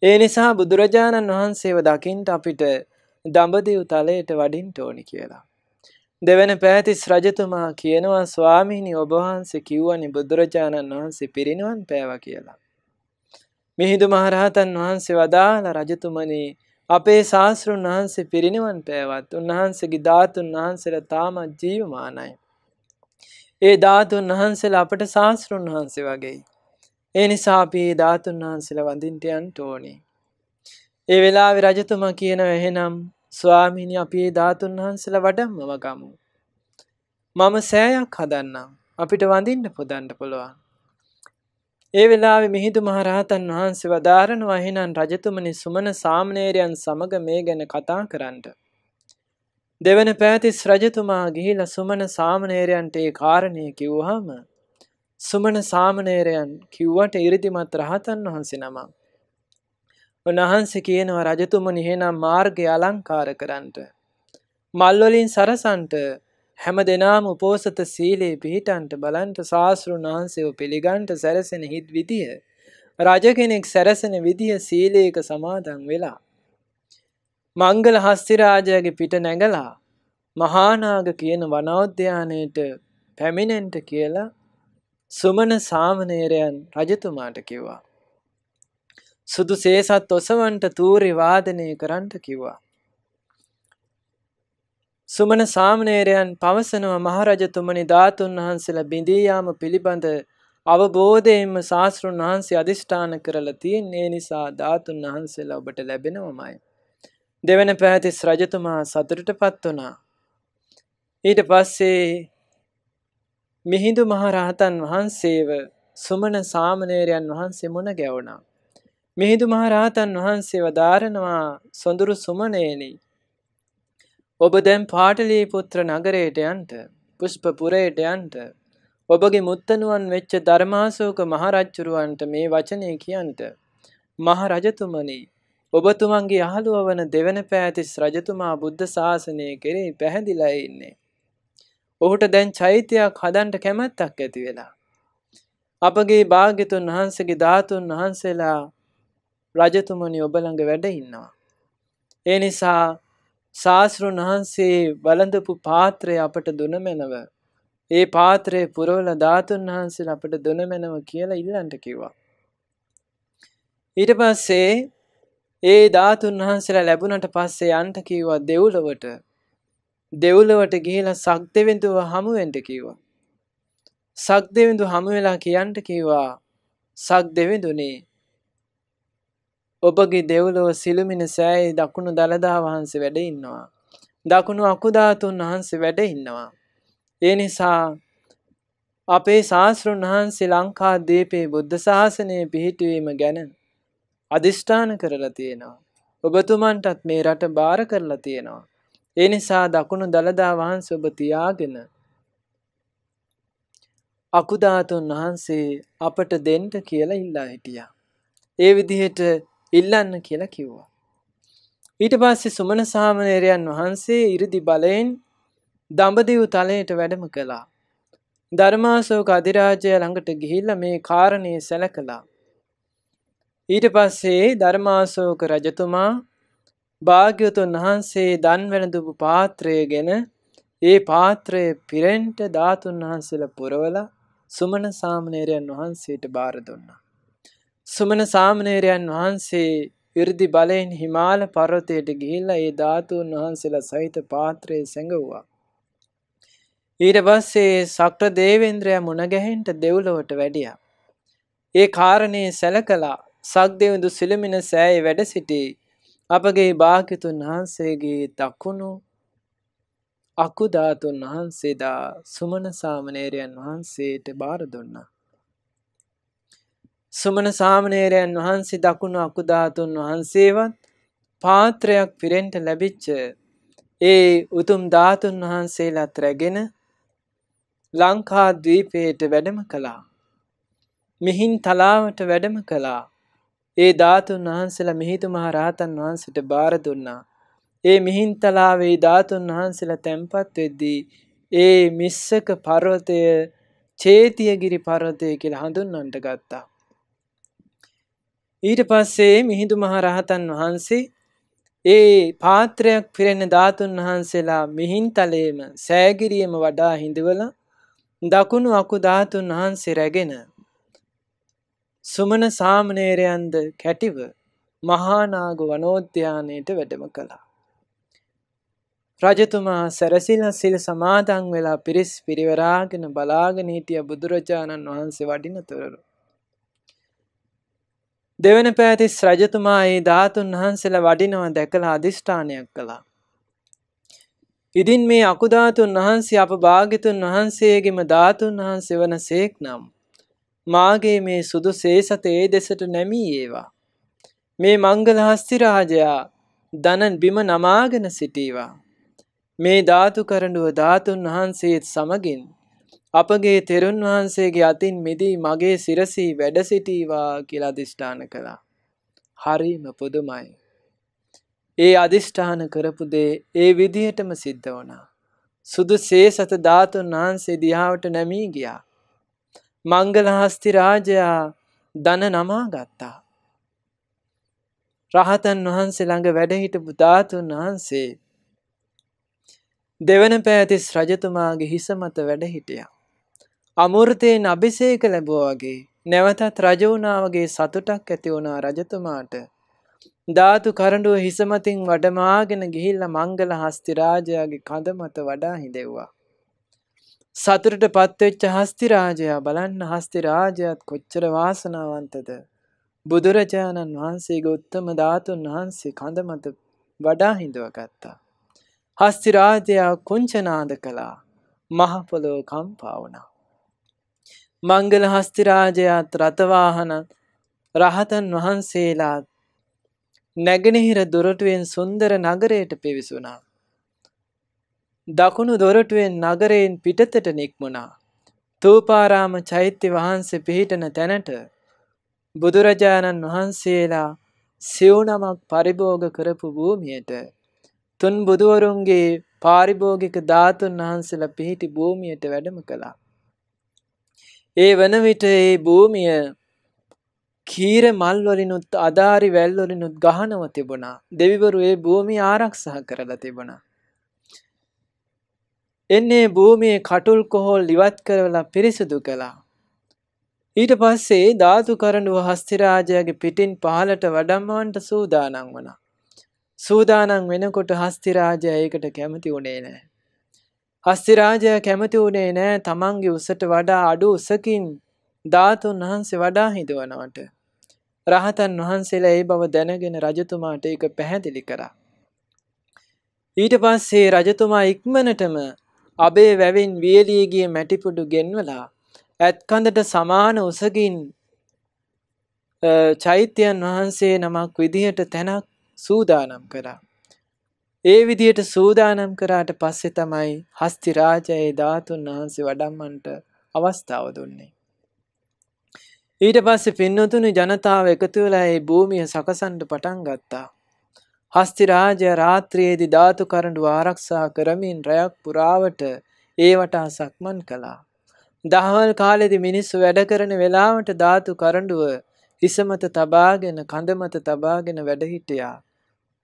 ඒ නිසා බුදුරජාණන් වහන්සේව දකින්ට අපිට දඹදිව් තලයට වඩින් ඕනි කියලා. දෙවන පෑතිස් රජතුමා කියනවා ස්වාමිහිනි ඔබවහන්සේ කිව්වනි බුදුරජාණන් වහන්සේ පිරිනිවන් පෑව කියලා. මිහිදු මහරහතන් වහන්සේ වදාළ රජතුමනී අපේ ශාස්තෘන් වහන්සේ පිරිනිවන් පෑවත් උන්වහන්සේගේ ධාතුන් වහන්සේලා තාමත් ජීවමානයි. ඒ ධාතුන් වහන්සේල අපට ශාස්තෘන් වහන්සේ වගේ. ඒ නිසා අපි ධාතුන් වහන්සේල වඳින්ටයන් ටෝනි. ඒ වෙලාවෙ රජතුම කියන එහෙනම් ස්වාමිනි අපේ ධාතුන් වහන්සේල වඩම්මවගමු. මම සෑයක් හදන්නම් අපිට වඳින්න පුදන්ට පුළුවන්. ඒ වෙලාවෙ මිහිදු මහරහතන් වහන්සේ වදාරනවා එහෙනම් රජතුමනි සුමන සාමනේරයන් සමග මේ ගැන කතා කරන්නට. දෙවන පෑතිස් රජතුමා ගිහිල සුමන සාමනේරයන්ට ඒ කාරණය කිව්වහම සුමන සාමනේරයන් කිව්වට ඉරිදිමත් රහතන් වහන්සේ නමක්. උන්වහන්ස කියනවා රජතුම නිහෙනම් මාර්ගය අලංකාර කරන්ට. මල්වලින් සරසන්ට හැම දෙනාම උපෝසත සීලේ පිහිටන්ට බලන්ට ශාස්ෘන් වහන්සේව පිළිගන්ට සැරසෙන හිත් විදිහ. රජ කෙනෙක් සැරසෙන විදිහ සීලේක සමාදන් වෙලා. මංගල හස්තිරාජයගේ පිට නැගලා මහානාග කියන වනෝද්‍යානයට පැමිණෙන්ට කියලා සුමන සාමනේරයන් රජතුමාට කිව්වා. සුදු සේසත් ඔසවන්ට තූරි වාදනය කරන්ට කිව්වා. සුමන සාමනේරයන් පවසනව මහරජතුමනි ධාතුන් වහන්සල බිඳීයාම පිළිබඳ අවබෝධයෙන්ම ශාස්තෘන් වහන්සේ අධිෂ්ඨාන කරලා තියෙන් ඒ නිසා ධාතුන් වහන්සේලා ඔබට ලැබෙනවමයි. දෙවන පැහැතිස් රජතුමා සතුටට පත් වනා. ඊට පස්සේ මිහිඳු මහරහතන් වහන්සේව සුමන සාමනේරයන් වහන්සේ මුණ ගැවුණා. මිහිඳු මහරහතන් වහන්සේව ධාරනවා සොඳුරු සුමනේනි. ඔබ දැන් පාටලී පුත්‍ර නගරයට යන්ට පුෂ්ප පුරයට යන්ට ඔබගේ මුත්තනුවන් වෙච්ච ධර්මාසෝක මහරජ්ජුරුවන්ට මේ වචනය කියන්ට මහරජතුමනි ඔබතුමන්ගේ අහලුව වන දෙවන පෑතිස් රජතුමා බුද්ධ ශාසනය කෙරෙහි පැහැදිලා ඉන්නේ. ඔහුට දැන් චෛත්‍යයක් හදන්ට කැමැත්තක් ඇති වෙලා. අපගේ භාග්‍යතුන් වහන්සේගේ ධාතුන් වහන්සේලා රජතුමනි ඔබ ළඟ වැඩ ඉන්නවා. ඒ නිසා ශාස්ත්‍රුන් වහන්සේ වළඳපු පාත්‍රය අපට දුනමැනව. ඒ පාත්‍රය පුරවල ධාතුන් වහන්සේලා අපට දුනමැනව කියලා ඉල්ලන්ට කිව්වා. ඊට පස්සේ ඒ ධාතුන් වහන්සේලා ලැබුණට පස්සේ යන්ට කිව්වා දෙව්ලොවට. දෙව්ලොවට ගිහිලා සක්දෙවිඳුව හමුවෙන්ට කිව්වා. සක්දෙවිඳු හමු වෙලා කියන්ට කිව්වා සක්දෙවිඳුනි ඔබගේ දෙව්ලොව සිළුමිණ සෑයි දකුණු දළදා වහන්සේ වැඩ ඉන්නවා. දකුණු අකුධාතුන් වහන්සේ වැඩ ඉන්නවා. ඒ නිසා අපේ ශාස්තෘන් වහන්සේ ලංකා දීපේ බුද්ධ ශාසනය පිහිටුවීම ගැන අධිෂ්ඨාන කරලා තියෙනවා. ඔබතුමන්ටත් මේ රට බාර කරලා තියෙනවා. ඒ නිසා දකුණු දළදා වහන්ස ඔබ තියාගෙන අකුධාතුන් වහන්සේ අපට දෙන්න කියලා ඉල්ලා හිටියා. ඒ විදිහට ඉල්ලන්න කියලා කිව්වා. ඊට පස්සේ සුමන සාමණේරයන් වහන්සේ 이르දි බලයෙන් දඹදිව තලයට වැඩම කළා. ධර්මාශෝක අධිරාජය ළඟට ගිහිල්ලා මේ කාරණේ සැලකලා. ඊට පස්සේ ධර්මාශෝක රජතුමා භාග්‍යතුන් වහන්සේ දන් වැළඳපු පාත්‍රය ගැන ඒ පාත්‍රය පිරෙන්ට ධාතුන් වහන්සේලා පුරවලා සුමන සාමණේරයන් වහන්සේට බාර දුන්නා. සුමන සාමණේරයන් වහන්සේ 이르දි බලයෙන් හිමාල පර්වතයට ගිහිල්ලා ඒ ධාතුන් වහන්සේලා සහිත පාත්‍රය සැඟවුවා. ඊට පස්සේ සක්‍ර දේවේන්ද්‍රයා මුණ ගැහෙන්න දෙව්ලොවට වැඩියා. ඒ කාරණේ සැලකලා සක්දෙවුඳු සිළුමින සෑයි වැඩ සිටි අපගේ භාග්‍යතුන් වහන්සේගේ දකුණු අකුධාතුන් වහන්සේදා සුමන සාමණේරයන් වහන්සේට බාර දුන්නා. සුමන සාමණේරයන් වහන්සේ දකුණු අකුධාතුන් වහන්සේවත් පාත්‍රයක් පිරෙන්ට ලැබිච්ච ඒ උතුම් ධාතුන් වහන්සේලාත් රැගෙන ලංකාද්වීපයට වැඩම කළා. මිහින් තලාවට වැඩම කළා. ඒ ධාතුන් වහන්සේලා මිහිඳු මහ රහතන් වහන්සේට බාර දුන්නා. ඒ මිහින්තලාවේ ධාතුන් වහන්සේලා තැන්පත් වෙද්දී ඒ මිස්සක පර්වතය චේතියගිරි පර්වතය කියලා හඳුන්වන්නට ගත්තා. ඊට පස්සේ මිහිඳු මහ රහතන් වහන්සේ ඒ පාත්‍රයක් පිරෙන ධාතුන් වහන්සේලා මිහින්තලයේම සෑගිරියම වඩා හිඳවලා දකුණු අකු ධාතුන් වහන්සේ රැගෙන සුමන සාමනේරයන්ද කැටිව මහානාග වනෝද්‍යානයට වැඩම කළා. රජතුමා සැරසිල සිල් සමාදන් වෙලා පිරිස් පිරිවරාගෙන බලාගෙන හිටිය බුදුරජාණන් වහන්සේ වඩිනතුරු. දෙවන පෑතිස් රජතුමා ඒ ධාතුන් වහන්සේලා වඩිනව දැකලා අධිෂ්ඨානයක් කළා. ඉදින් මේ අකුධාතුන් වහන්සේ අප භාගිතුන් වහන්සේගේම ධාතුන් වහන්සේ වන සේක් නම් මාගේ මේ සුදු සේසත ඒ දෙසට නැමී ඒවා. මේ මංගල හස්තිරාජයා දනන් බිම නමාගෙන සිටීවා. මේ ධාතු කරඬුව ධාතුන් වහන්සේත් සමගින් අපගේ තෙරුන් වහන්සේගේ අතින් මිදී මගේ සිරසී වැඩ සිටීවා කියලා අදිෂ්ඨාන කළා. හරිම පුදුමයි. ඒ අදිෂ්ඨාන කරපු දේ ඒ විදිහටම සිද්ධ වුණා. සුදු සේසත ධාතුන් වහන්සේ දිහාවට නැමී ගියා. මංගලහස්ති රාජයා දන නමා ගත්තා. රහතන් වහන්සේ ළඟ වැඩහිටපු ධාතුන් වහන්සේ දෙවන පෑතිස් රජතුමාගේ හිස මත වැඩ හිටියා. අමෘතයෙන් අභිසේක ලැබුවා වගේ නැවතත් රජ වුණා වගේ සතුටක් ඇති වුණා රජතුමාට. ධාතු කරඬුව හිස මතින් වඩමාගෙන ගිහිල්ලා මංගල හස්ති රාජයාගේ කඳ මත වඩා හිඳෙව්වා. සතුටට පත්වෙච්ච හස්තිරාජයා බලන්න හස්තිරාජයත් කොච්චර වාසනාවන්තද. බුදුරජාණන් වහන්සේගේ උත්තම ධාතුන් වහන්සේ කඳ මත වඩා හිඳුවගත්තා. හස්තිරාජයා කුංචනාද කළා මහපොලෝ කම්පාවුණා. මංගල හස්තිරාජයාත් රථවාහනත් රහතන් වහන්සේලාත් නැගෙනහිර දුරටුවෙන් සුන්දර නගරයට පිවිසුනා. දකුණු දොරටුවෙන් නගරයෙන් පිටතට නික්මුණා. තූපාරාම චෛත්‍ය වහන්සේ පිහිටන තැනට බුදුරජාණන් වහන්සේලා සිවුනමක් පරිභෝග කරපු භූමියට තුන් බුදුවරුන්ගේ පාරිභෝගික ධාතුන් වහන්සේලා පිහිටි භූමියට වැඩම කළා. ඒ වන විට ඒ භූමිය කීර මල් වලිනුත් අදාරි වැල් වලිනුත් ගහනව තිබුණා. දෙවිවරු ඒ භූමිය ආරක්ෂා කරලා තිබුණා. එන්නේ භූමියේ කටුල් කොහොල් ඉවත් කරවලා පිරිසිදු කළා. ඊට පස්සේ ධාතු කරඬුව හස්තිරාජයාගේ පිටින් පහලට වඩම්මවන්ට සූදානම් වුණා. සූදානම් වෙනකොට හස්තිරාජයා ඒකට කැමති වුණේ නැහැ. හස්තිරාජයා කැමති වුණේ නැහැ තමන්ගේ උසට වඩා අඩු උසකින් ධාතුන් වහන්සේ වඩා හිඳවනවට. රහතන් වහන්සේලා ඒ බව දැනගෙන රජතුමාට ඒක පැහැදිලි කරා. ඊට පස්සේ රජතුමා ඉක්මනටම අබේ වැවෙන් වියලීගිය මැටිපුඩු ගෙන්වලා ඇත්කඳට සමාන උසගින් චෛත්‍යයන් වහන්සේ නමක් විදිහට තැනක් සූදානම් කරා. ඒ විදියට සූදානම් කරාට පස්සෙ තමයි හස්තිරාජයේ ධාතුන් වහන්සේ වඩම්මන්ට අවස්ථාව දුන්නේ. ඊට පස්සේ පින්නතුනි ජනතාව එකතු වෙලා ඒ භූමිය සකසන්න පටන් ගත්තා. හස්තිරාජය රාත්‍රයේදි ධාතු කරඬුව ආරක්ෂා කරමින් රැයක් පුරාවට ඒවට සක්මන් කළා. දහවල් කාලෙදි මිනිස්සු වැඩ කරන වෙලාවට ධාතු කරඬුව හිස මත තබාගෙන කඳ මත තබාගෙන වැඩ හිටියා.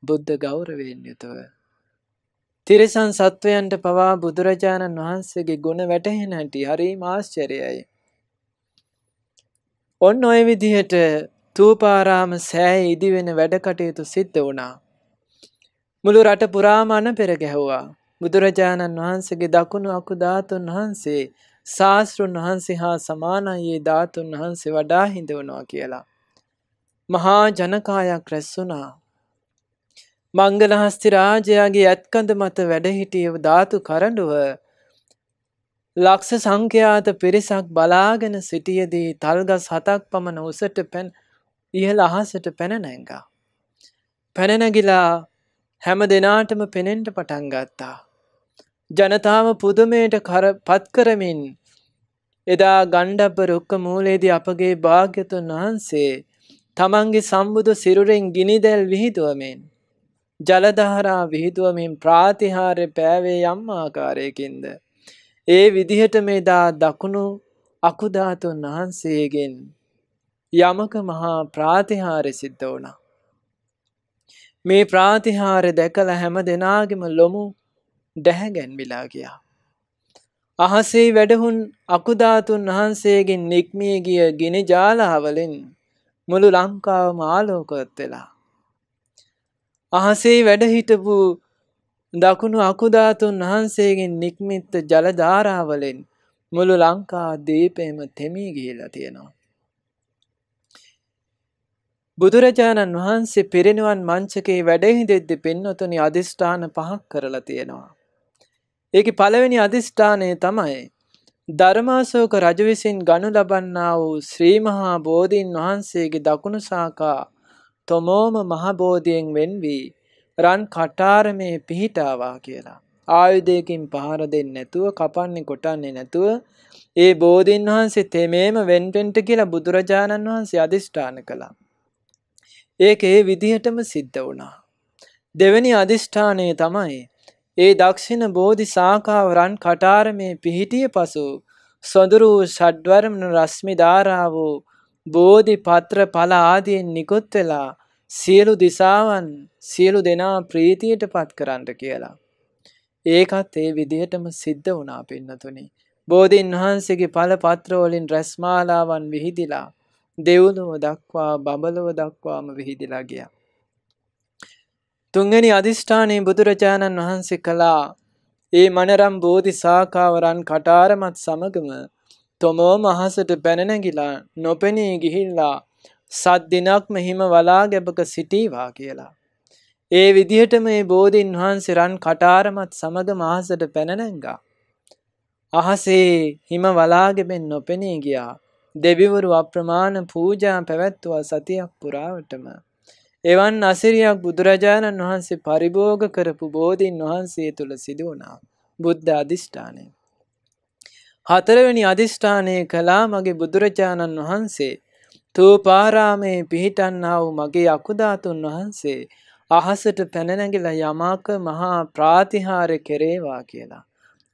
බුද්ධ ගෞරවයෙන් යුතුව. තිරිසන් සත්වයන්ට පවා බුදුරජාණන් වහන්සේගේ ගුණ වැටහෙන හැටි හරිම ආශ්චර්යයි. ඔන්න ඔය විදිහට තූපාරාම සෑය ඉදිවෙන වැඩ කටයුතු සිද්ධ වුණා. මුළු රට පුරාමන පෙරගැහුවා. බුදුරජාණන් වහන්සේගේ දකුණු අකු ධාතුන් වහන්සේ ශාස්තෘන් වහන්සේ හා සමානයේ ධාතුන් වහන්සේ වඩා හිඳවනවා කියලා. මහා ජනකායක් රැස්සුනා මංගලහස්ති රාජයාගේ ඇත්කඳ මත වැඩහිටියව ධාතු කරඩුව ලක්ෂ සංඛ්‍යාත පිරිසක් බලාගෙන සිටියදී තල්ගස් හතක් පමණ උසට පැන් ඉහළ අහසට පැනනැංගා. පැනනැගිලා හැම දෙනාටම පෙනෙන්ට පටන් ගත්තා. ජනතාව පුදුමයට පත් කරමින් එදා ගණ්ඩබ්බ රොක්ක මූලේදී අපගේ භාග්‍යතුන් වහන්සේ තමන්ගේ සම්බුදු සිරුරෙන් ගිනිදැල් විහිදුවමෙන්. ජලදහරා විහිදුවමින් ප්‍රාතිහාරය පෑවේ යම් ආකාරයකින්ද. ඒ විදිහට මේදා දකුණු අකුධාතුන් වහන්සේගෙන් යමක මහා ප්‍රාතිහාරය සිද්ධ වුණා. මේ ප්‍රාතිහාර දැකළ හැම දෙනාගෙම ලොමු ඩැහැගැන්විලා ගියා. අහසේ වැඩහුන් අකුධාතුන් වහන්සේගෙන් නික්මිය ගිය ගිනි ජාලාවලින් මුළු ලංකාවම ආලෝකත් වෙලා. අහසේ වැඩහිටපු දකුණු අකුධාතුන් වහන්සේගෙන් නික්මිත්ත ජලධාරාවලෙන් මුළු ලංකා දීපයම තෙමී ගිහිලා තියෙනවා. බුදුරජාණන් වහන්සේ පිරිනිවන් මංචකේ වැඩහිදෙද්දි පින්නොතුනි අධිෂ්ඨාන පහක් කරලා තියෙනවා. ඒක පළවෙනි අධිෂ්ඨානය තමයි. ධර්මාසෝක රජ විසින් ගනු ලබන්නා වූ ශ්‍රීමහා බෝධීන් වහන්සේගේ දකුණු සාකා තොමෝම මහබෝධියෙන් වෙන්වී රන් කටාරමේ පිහිටාවා කියලා. ආයුධයකින් පහර දෙන්න නැතුව කපන්නේ කොටන්නේ නැතුව ඒ බෝධීන් වහන්සේ තෙමේම වෙන්ටෙන්ට කියලා බුදුරජාණන් වහන්සේ අධිෂ්ඨාන කළා. ඒක ඒ විදිහටම සිද්ධ වුණා. දෙවැනි අධිෂ්ඨානය තමයි ඒ දක්ෂිණ බෝධි සාකාවරන් කටාරමේ පිහිටිය පසු සොඳුරූ ෂඩ්වර්මන රශ්මි ධාරා වූ බෝධි පත්‍ර පල ආදියෙන් නිකුත් වෙලා සියලු දිසාවන් සියලු දෙනා ප්‍රීතියට පත් කරන්න කියලා. ඒකත් ඒ විදිහටම සිද්ධ වුණා පින්නතුනි. බෝධීන් වහන්සේගේ පල පත්‍රවලින් රැස්මාලාවන් විහිදිලා දෙවුණුව දක්වා බබලව දක්වාම විහිදිලා ගියා. තුන්ගනි අධිෂ්ඨානයේ බුදුරජාණන් වහන්සේ කළා ඒ මනරම් බෝධි සාකාවරන් කටාරමත් සමගම තොමෝ මහසට පැනනැගිලා නොපෙනී ගිහිල්ලා සද්දිනක්ම හිම වලාගැබක සිටීවා කියලා. ඒ විදිහට මේ බෝධීන් වහන්සේ රන් කටාරමත් සමග මහසට පැනනැංගා. අහසේ හිම වලාගෙබෙන් නොපෙනී ගියා දෙවිවරු අප්‍රමාණ පූජා පැවැත්තුවා සතියක් පුරාවටම. එවන් අසිරියක් බුදුරජාණන් වහන්සේ පරිභෝග කරපු බෝධීන් වහන්සේ තුළ සිදුවනා. බුද්ධ අධිෂ්ඨානය. හතරවෙනි අධිෂ්ඨානය කළා මගේ බුදුරජාණන් වහන්සේ තූපාරාමයේ පිහිටන්නා වූ මගේ අකුධාතුන් වහන්සේ අහසට පැනනැගිලා යමාක මහා ප්‍රාතිහාර කෙරේවා කියලා.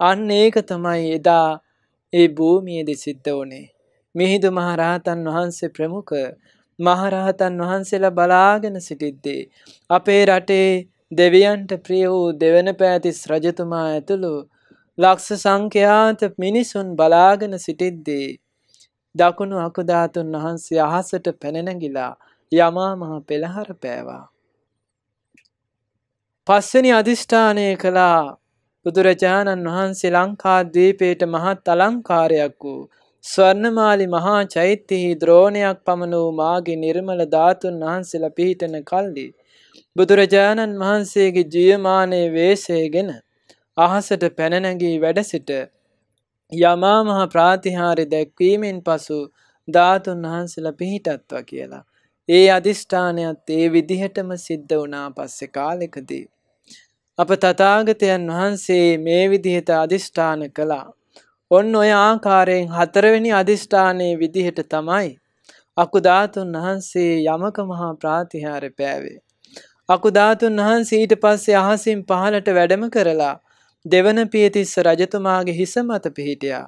අන්න ඒක තමයි එදා ඒ භූමියද සිද්ධ වනේ. මිහිඳු මහරහතන් වහන්සේ ප්‍රමුඛ මහරහතන් වහන්සේලා බලාගෙන සිටිද්දී. අපේ රටේ දෙවියන්ට ප්‍රිය වූ දෙවන පෑතිස් රජතුමා ඇතුළු ලක්ෂ සංඛ්‍යාත මිනිසුන් බලාගෙන සිටිද්දී. දකුණු අකුධාතුන් වහන්සේ අහසට පැනනැගිලා යමාමහා පෙළහර පෑවා. පස්සනි අධිෂ්ඨානය කළා බුදුරජාණන් වහන්සේ ලංකා දීපයට මහත් අලංකාරයක් වූ ස්වර්ණමාලි මහා චෛත්‍යයෙහි ද්‍රෝණයක් පමණ වූ මාගේ නිර්මල ධාතුන් වහන්සේලා පිහිටන කල්ලි බුදුරජාණන් වහන්සේගේ ජීවමානයේ වේශයගෙන අහසට පැන නැගී වැඩ සිට යමා මහ ප්‍රාතිහාර්ය දැක්වීමෙන් පසු ධාතුන් වහන්සේලා පිහිටත්වා කියලා. ඒ අදිෂ්ඨානයත් ඒ විදිහටම සිද්ධ වුණා පස්සේ කාලෙකදී අප තථාගතයන් වහන්සේ මේ විදිහට අදිෂ්ඨාන කළා. ඔන්න ඔය ආකාරයෙන් හතරවෙනි අධිෂ්ඨානයේ විදිහට තමයි අකුධාතුන් වහන්සේ යමක මහා ප්‍රාතිහාර පෑවේ. අකුධාතුන් වහන්සේ ඊට පස්සේ අහසින් පහලට වැඩම කරලා දෙවන පියතිස්ස රජතුමාගේ හිස මත පිහිටියා.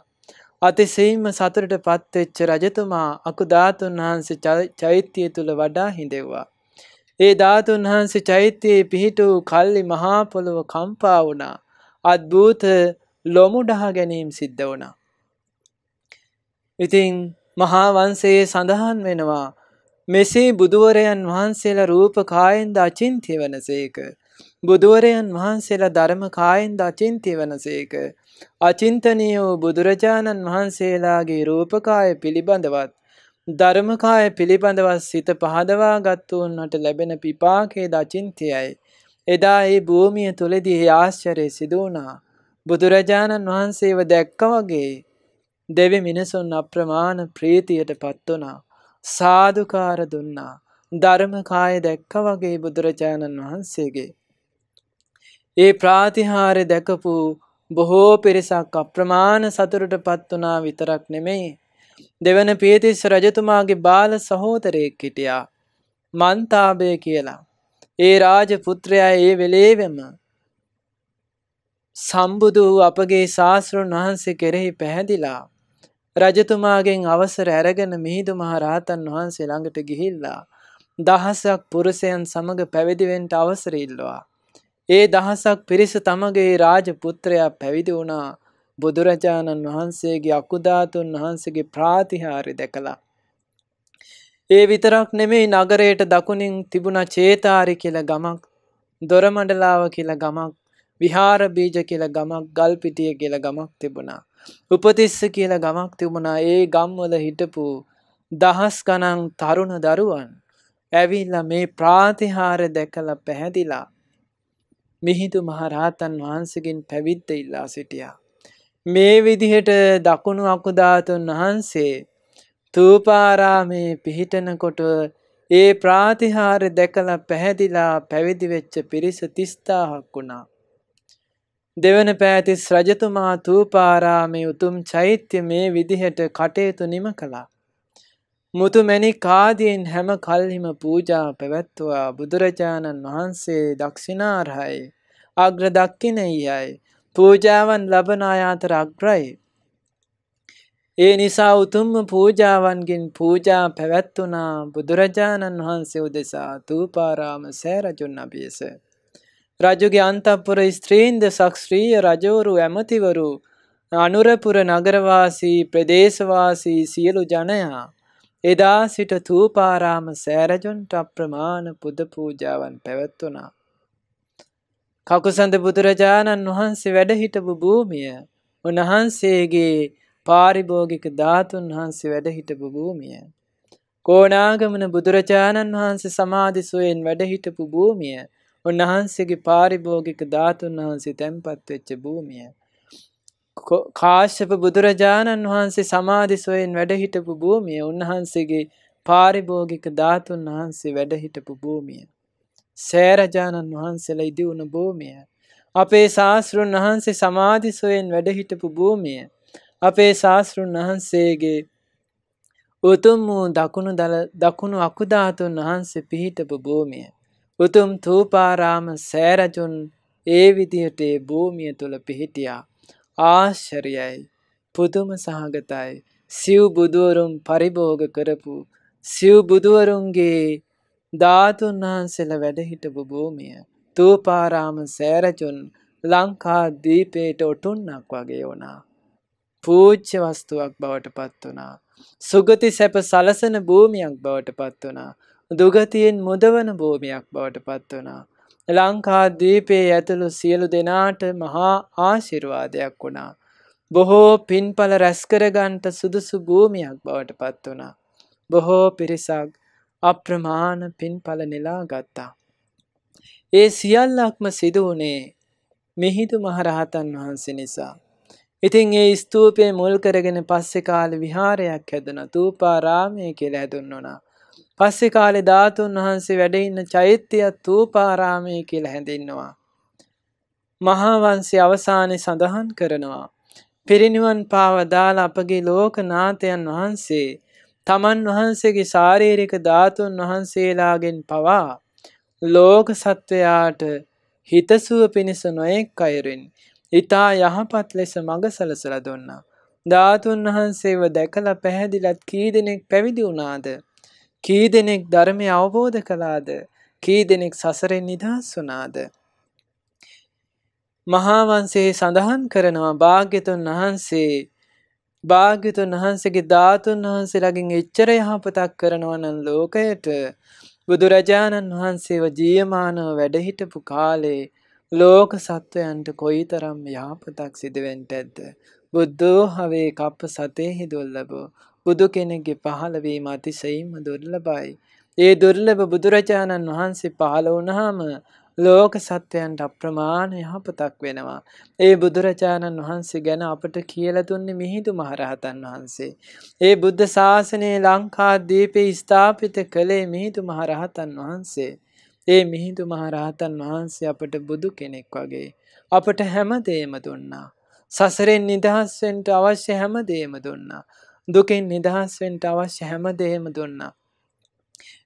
අතිසෙයින්ම සතුටට පත්වෙච්ච රජතුමා අකුධාතුන් වහන්සේ චෛත්‍යය තුළ වඩා හිඳෙව්වා. ඒ ධාතුන් වහන්සේ චෛත්‍යයේ පිහිටූ කල්ලි මහාපොළොව කම්පා වුණා. අත්භූත ලොමු ඩහ ගැනීම් සිද්ධ වුණා. ඉතින් මහාවන්සේ සඳහන් වෙනවා මෙසේ බුදුවරයන් වහන්සේලා රූප කායෙන්ද අචින්තිය වනසේක. බුදුවරයන් වහන්සේලා ධර්ම කායෙන්ද අචින්තිය වනසේක. අචින්තනීය වූ බුදුරජාණන් වහන්සේලාගේ රූපකාය පිළිබඳවත් ධර්මකාය පිළිබඳවත් සිත පහදවා ගත්තුවන්ට ලැබෙන පිපාකේ දචින්තියයි. එදා ඒ භූමිය තුළදී ආශ්චරය සිදුවනා. බුදුරජාණන් වහන්සේව දැක්ක වගේ දෙවි මිනිසුන් අප්‍රමාණ ප්‍රීතියට පත්වනා සාධකාර දුන්නා ධර්මකාය දැක්ක වගේ බුදුරජාණන් වහන්සේගේ. ඒ ප්‍රාතිහාරය දැකපු බොහෝ පිරිසක් අප්‍රමාණ සතුරට පත්වනා විතරක් නෙමෙයි දෙවන පියතිස් රජතුමාගේ බාල සහෝතරයෙක් හිටියා මන්තාබය කියලා. ඒ රාජ පුත්‍රයා ඒ වෙලේවෙම සම්බුදු වූ අපගේ ශාස්තෘන් වහන්සේ කෙරෙහි පැහැදිලා. රජතුමාගෙන් අවසර ඇරගෙන මිහිදු මහරහතන් වහන්සේ ළඟට ගිහිල්ලා. දහසක් පුරුසයන් සමඟ පැවිදිවෙන්ට අවසරඉල්ලවා. ඒ දහසක් පිරිස තමගේ රාජ පුත්‍රයා පැවිදි වුණා බුදුරජාණන් වහන්සේගේ අකුධාතුන් වහන්සේගේ ප්‍රාතිහාරි දැකලා. ඒ විතරක් නෙමෙයි නගරයට දකුණින් තිබුණ චේතාරි කියල ගමක් දොරමඩලාව කියල ගමක් විහාර බීජ කියලා ගමක් ගල්පිටිය කියලා ගමක් තිබුණා. උපතිස්ස කියලා ගමක් තිබුණා ඒ ගම්වල හිටපු දහස් ගණන් තරුණ දරුවන් ඇවිල්ල මේ ප්‍රාතිහාර දැකල පැහැදිලා මිහිදු මහරහතන් වහන්සගෙන් පැවිද්ද ඉල්ලා සිටියා. මේ විදිහට දකුණු අකුධාතුන් වහන්සේ තූපාරාමේ පිහිටනකොට ඒ ප්‍රාතිහාර දැකල පැහැදිලා පැවිදිවෙච්ච පිරිස තිස්ථාහක් වුණා. දෙවන පෑතිස් රජතුමා තූපාරාමේ උතුම් චෛත්‍ය මේ විදිහට කටයුතු නිම කළා. මුතුමැනි කාදයෙන් හැම කල්හිම පූජා පැවැත්වවා බුදුරජාණන් වහන්සේ දක්ෂිනාරහයි. අග්‍ර දක්කිනෙයියයි. පූජාවන් ලබන අයාතර අග්‍රයි. ඒ නිසා උතුම්ම පූජාවන්ගෙන් පූජා පැවැත්වනා බුදුරජාණන් වහන්සේ උදෙසා තූපාරාම සෑරජුන් අභියස. රජුගේ අන්තපුර ස්ත්‍රීන්ද සක්ෂ්‍රීය රජවරු ඇමතිවරු අනුරපුර නගරවාසී ප්‍රදේශවාසී සියලු ජනයා එදා සිට තූපාරාම සෑරජුන්ට අප්‍රමාණ පුද පූජාවන් පැවැත්වනා. කකුසඳ බුදුරජාණන් වහන්සේ වැඩහිටපු භූමිය උන්වහන්සේගේ පාරිභෝගික ධාතුන් වහන්සේ වැඩහිටපු භූමිය. කෝනාගමන බුදුරජාණන් වහන්සේ සමාධිසුවයෙන් වැඩහිටපු භූමිය උන්වහන්සේගේ පාරිභෝගික ධාතුන් වහන්සේ තැන්පත් වෙච්ච භූමිය. කාශ්‍යප බුදුරජාණන් වහන්සේ සමාධිසොයෙන් වැඩහිටපු භූමිය උන්වහන්සේගේ පාරිභෝගික ධාතුන් වහන්සේ වැඩහිටපු භූමිය. සෑරජාණන් වහන්සේලා ඉදි වුණ භූමිය. අපේ ශාස්තෘන් වහන්සේ සමාධිසොයෙන් වැඩහිටපු භූමිය. අපේ ශාස්තෘන් වහන්සේගේ උතුම් වූ දකුණු දකුණු අකුධාතුන් වහන්සේ පිහිටපු භූමිය. උතුම් තූපාරාම සෑරජුන් ඒ විදිහට භූමිය තුළ පිහිටියා. ආශ්චරයයි පුදුම සහගතයි සිව් බුදුවරුන් පරිභෝග කරපු සිව් බුදුවරුන්ගේ ධාතුන් වහන්සේල වැඩහිටපු භූමිය තූපාරාම සෑරජුන් ලංකා දීපේට ඔටුන්නක් වගේ වුණා. පූච්ච වස්තුවක් බවට පත් වනා. සුගති සැප සලසන භූමියක් බවට පත් වනා. දුගතියෙන් මුදවන භූමියක් බවට පත් වනා. ලංකාදීපේ ඇතුළු සියලු දෙනාට මහා ආශිර්වාදයක් වුණා. බොහෝ පින්ඵල රැස්කරගන්ට සුදුසු භූමියක් බවට පත් වනා. බොහෝ පිරිසක් අප්‍රමාණ පින්ඵල නෙලා ගත්තා. ඒ සියල්ලක්ම සිදුවනේ මෙහිදු මහරහතන් වහන්සේ නිසා. ඉතින් ඒ ස්තූපය මුල් කරගෙන පස්සෙ කාල විහාරයක් හැදන තූපාරාමය කෙළ ඇදුන්නුනා. පස්සෙ කාලෙ ධාතුන් වහන්සේ වැඩඉන්න චෛත්‍යයක් තූපාරාමය කියලා හැඳින්නවා. මහාවන්සේ අවසානය සඳහන් කරනවා. පිරිනිවන් පාවදාල අපගේ ලෝක නාතයන් වහන්සේ තමන් වහන්සේගේ ශාරීරික ධාතුන් වහන්සේලාගෙන් පවා ලෝක සත්වයාට හිතසුව පිණිස නොයෙක් අයරෙන් ඉතා යහපත් ලෙස මඟ සලසල දුන්නා. ධාතුන් වහන්සේව දැකලා පැහැදිලත් කී දෙනෙක් පැවිදි වුණාද කී දෙනෙක් ධර්මය අවබෝධ කළාද කී දෙනෙක් සසරෙන් නිදහස් වනාද. මහාවන්සේ සඳහන් කරනවා භාග්‍යතුන් වහන්සේ භාග්‍යතුන් වහන්සේගේ ධාතුන් වහන්සේලාගින් එච්චර යහපතක් කරනවනන් ලෝකයට බුදුරජාණන් වහන්සේව ජීයමානව වැඩහිටපු කාලේ ලෝක සත්වයන්ට කොයි තරම් යහපතක් සිදුවෙන්ට ඇද්ද. බුද්ධෝ හවේ කප්ප සතේ හිදුල්ලබෝ බුදු කෙනෙක්ගේ පහළවීම අතිශයින්ම දුර්ලභයි. ඒ දුර්ලභ බුදුරජාණන් වහන්සේ පහළ වුණාම ලෝක සත්වයන්ට අප්‍රමාණ යහපතක් වෙනවා. ඒ බුදුරජාණන් වහන්සේ ගැන අපට කියල දුන්නේ මිහිදු මහරහතන් වහන්සේ. ඒ බුද්ධ ශාසනයේ ලංකාදීපේ ස්ථාපිත කළේ මිහිදු මහරහතන් වහන්සේ. ඒ මිහිදු මහරහතන් වහන්සේ අපට බුදු කෙනෙක් වගේ. අපට හැම දේම දුන්නා. සසරෙන් නිදහස්වෙන්ට අවශ්‍ය හැම දේම දුන්නා. දුකෙන් නිදහස්වෙන්ට අවශ්‍ය හැම දෙහෙම දුන්නා.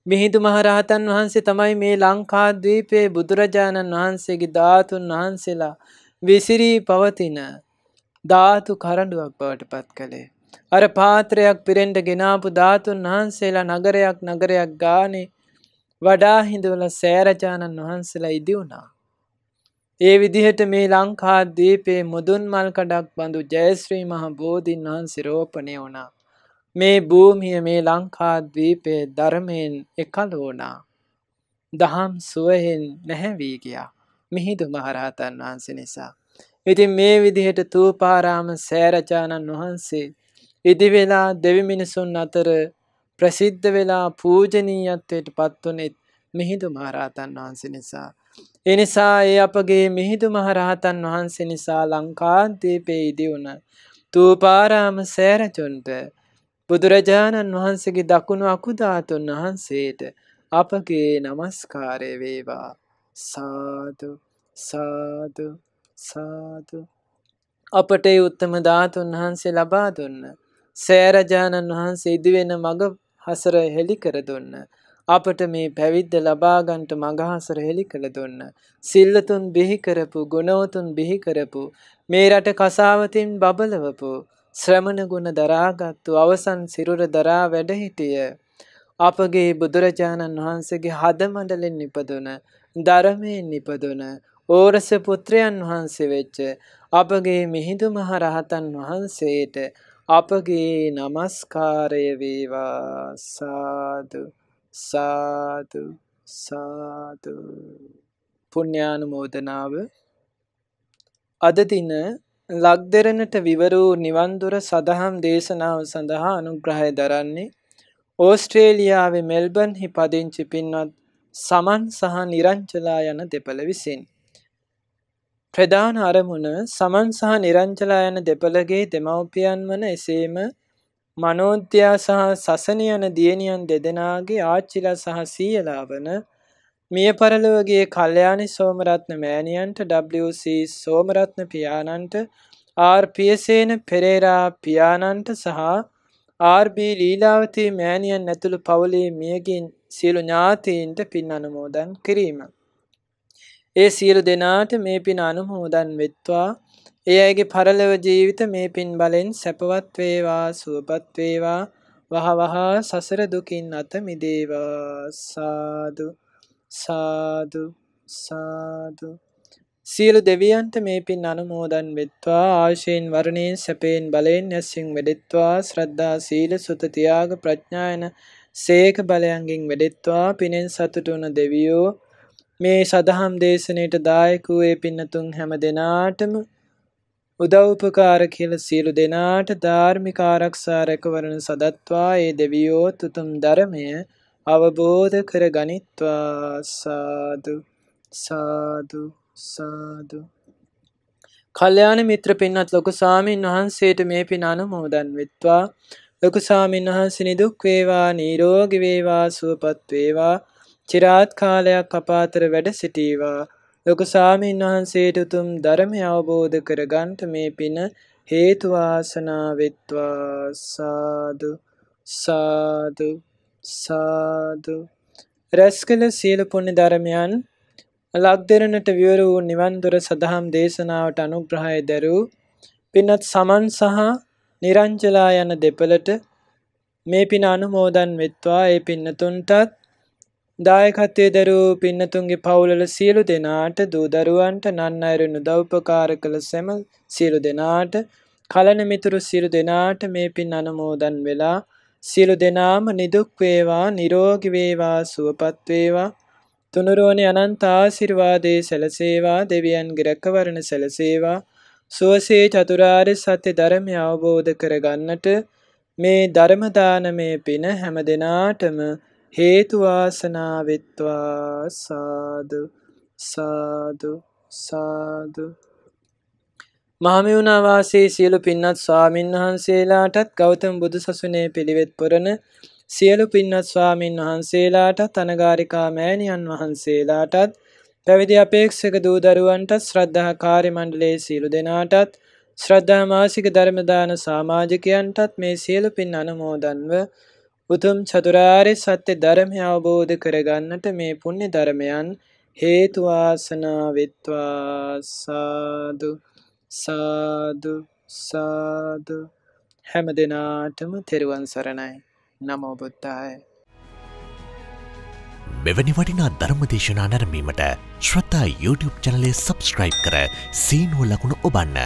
මිහිදු මහරහතන් වහන්සේ තමයි මේ ලංකාද්වීපයේ බුදුරජාණන් වහන්සේගේ ධාතුන් වහන්සේලා විසිරී පවතින ධාතු කරඩුවක් බවට පත් කළේ. අර පාත්‍රයක් පිරෙන්ට ගෙනාපු ධාතුන් වහන්සේලා නගරයක් නගරයක් ගානේ වඩා හිඳවල සෑරජාණන් වහන්සේලා ඉදි වුණා. ඒ විදිහට මේ ලංකා දීපේ මුදුන් මල් කඩක් බඳු ජයශ්‍රී මහ බෝධීන් වහන්සේ රෝපණය වුණා. මේ භූමිය මේ ලංකා දීපේ ධර්මයෙන් එකල වුණා. දහම් සුවහෙන් නැහැවී ගියා. මිහිදු මහරහතන් වහන්සේ නිසා. ඉතින් මේ විදිහට තූපාරාම සෑරජාණන් වහන්සේ ඉදිවෙලා දෙවි මිනිසුන් අතර ප්‍රසිද්ධ වෙලා පූජනීයත්වයට පත්වනෙත් මිහිදු මහරහතන් වහන්සේ නිසා. එනිසා ඒ අපගේ මිහිදු මහරහතන් වහන්සේ නිසා ලංකාන්තේපේ ඉදි වුණ. තූපාරාම සෑරචුන්ට බුදුරජාණන් වහන්සේගේ දකුණු අකුධාතුන් වහන්සේට අපගේ නමස්කාරය වේවා සාදු සාදු සාදු අපට උත්තම ධාතුන් වහන්සේ ලබා දුන්න සෑරජාණන් වහන්සේ ඉදිවෙන මඟ හසර හෙළි කර දුන්න අපට මේ පැවිද්ද ලබාගන්ට මඟහසර හෙළි කළ දුන්න. සිල්ලතුන් බිහිකරපු ගුණවතුන් බිහිකරපු මේ රට කසාවතින් බබලවපු ශ්‍රමණගුණ දරාගත්තු අවසන් සිරුර දරා වැඩහිටිය. අපගේ බුදුරජාණන් වහන්සේගේ හදමඩලෙන් නිපදුන ධරමයෙන් නිපදුන ඕරස පුත්‍රයන් වහන්සේ වෙච්ච අපගේ මිහිඳු මහරහතන් වහන්සේට අපගේ නමස්කාරය වේවා සාදු සාදු සාදු පුණ්‍යානුමෝදනාව අද දින ලක්දෙරණට විවර වූ නිවන්දුර සදහම් දේශනාව සඳහා අනුග්‍රහය දරන්නේ ඕස්ට්‍රේලියාවේ මෙල්බන්හි පදිංචි පින්වත් සමන් සහ නිරංචලා යන දෙපළ විසින්. ප්‍රධාන අරමුණ සමන් සහ නිරංචලා යන දෙපළගේ දෙමව්පියන් වන එසේම මනෝද්‍යා සහ සසන යන දියණියන් දෙදෙනාගේ ආච්චිලා සහ සීයලා වන මිය පරලොවගේ කල්යාණි සෝමරත්න මෑණියන්ට WC සෝමරත්න පියාණන්ට ආර් පියසේන පෙරේරා පියාණන්ට සහ RB ලීලාවතී මෑණියන් ඇතුළු පවුලේ මියගින් සියලු ඥාතීන්ට පින් අනුමෝදන් කිරීම. ඒ සියලු දෙනාට මේ පින් අනුමෝදන් වෙත්වා ඒ අයගේ පරලොව ජීවිත මේ පින් බලෙන් සැපවත් වේවා සුවපත් වේවා වහවහ සසර දුකින් අත මිදේවා සාදු සාදු සාදු සියලු දෙවියන්ට මේ පින් අනුමෝදන් වෙත්වා ආශයෙන් වරණයෙන් සැපයෙන් බලයෙන් ඇසින් වෙඩෙත්වා ශ්‍රද්ධා සීල සුත තියාග ප්‍රඥායන සේක බලයන්ගෙන් වෙඩෙත්වා පිනෙන් සතුටු වන දෙවියෝ මේ සදහම් දේශනයට දායක වූ ඒ පින්නතුන් හැම දෙනාටම උදව්පකාර කියල සියලු දෙනාට ධාර්මික ආරක්ෂා රැකවරණ සදත්වා ඒ දෙවියෝ තුතුම් ධර්මය අවබෝධ කර ගනිත්වා සාදු සාදු සාදු කල්යාණ මිත්‍ර පින්වත් ලොකු සාමීන් වහන්සේට මේ පින අනුමෝදන් වෙත්වා ලොකු සාමීන් වහන්සේ නිදුක් වේවා නිරෝගී වේවා සුවපත් වේවා চিරාත් කාලයක් අපාතර වැඩ සිටීවා ලොකු සාමීන් වහන්සේට උතුම් ධර්මය අවබෝධ කරගන්ට මේ පින හේතු වාසනා වෙත්වා සාදු සාදු සාදු රැස්කල සීල පුණ්‍ය ධර්මයන් ලක්දෙරණට විවර වූ නිවන් දොර සදහම් දේශනාවට අනුග්‍රහය දරූ පින්වත් සමන් සහ නිරංජලා යන දෙපළට මේ පින අනුමෝදන් වෙත්වා ඒ පින්නතුන්ටත් දායකත්වය දරූ පින්නතුන්ගේ පවුලල සියලු දෙනාට දූ දරුවන්ට නන්න අයරනු දවපකාර කළ සැම සියලු දෙනාට කලන මිතුරු සිරු දෙනාට මේ පින් අනමෝදන් වෙලා සියලු දෙනාම නිදුක්වේවා නිරෝගිවේවා සුවපත්වේවා තුනුරුවනි අනන්තාසිර්වාදේ සැලසේවා දෙවියන් ගිරැකවරණ සැලසේවා සුවසේ චතුරාර් සත්‍ය ධරමය අවබෝධ කරගන්නට මේ ධර්මදානමය පින හැම දෙනාටම හේතු වාසනා වෙත්වා සාදු සාදු සාදු මහමෙවුනා වාසී සියලු පින්වත් ස්වාමින් වහන්සේලාටත් ගෞතම බුදු සසුනේ පිළිවෙත් පුරන සියලු පින්වත් ස්වාමින් වහන්සේලාටත් අනගාരികා මෑණියන් වහන්සේලාටත් පැවිදි අපේක්ෂක දූ දරුවන්ටත් ශ්‍රද්ධා කාර්ය මණ්ඩලයේ සීලු දෙනාටත් ශ්‍රද්ධා මාසික ධර්ම දාන සමාජිකයන්ටත් මේ සියලු පින් අනුමෝදන්ව උතුම් චතුරාර්ය සත්‍ය ධර්මය අවබෝධ කරගන්නට මේ පුණ්‍ය ධර්මයන් හේතු වාසනා විත්වා සාදු සාදු සාදු හැම දිනාටම තෙරුවන් සරණයි නමෝ බුද්ධාය මෙවැනි වටිනා ධර්ම දේශනා නැරඹීමට ශ්‍රතා YouTube channel එක subscribe කර සීනුව ලකුණු ඔබන්න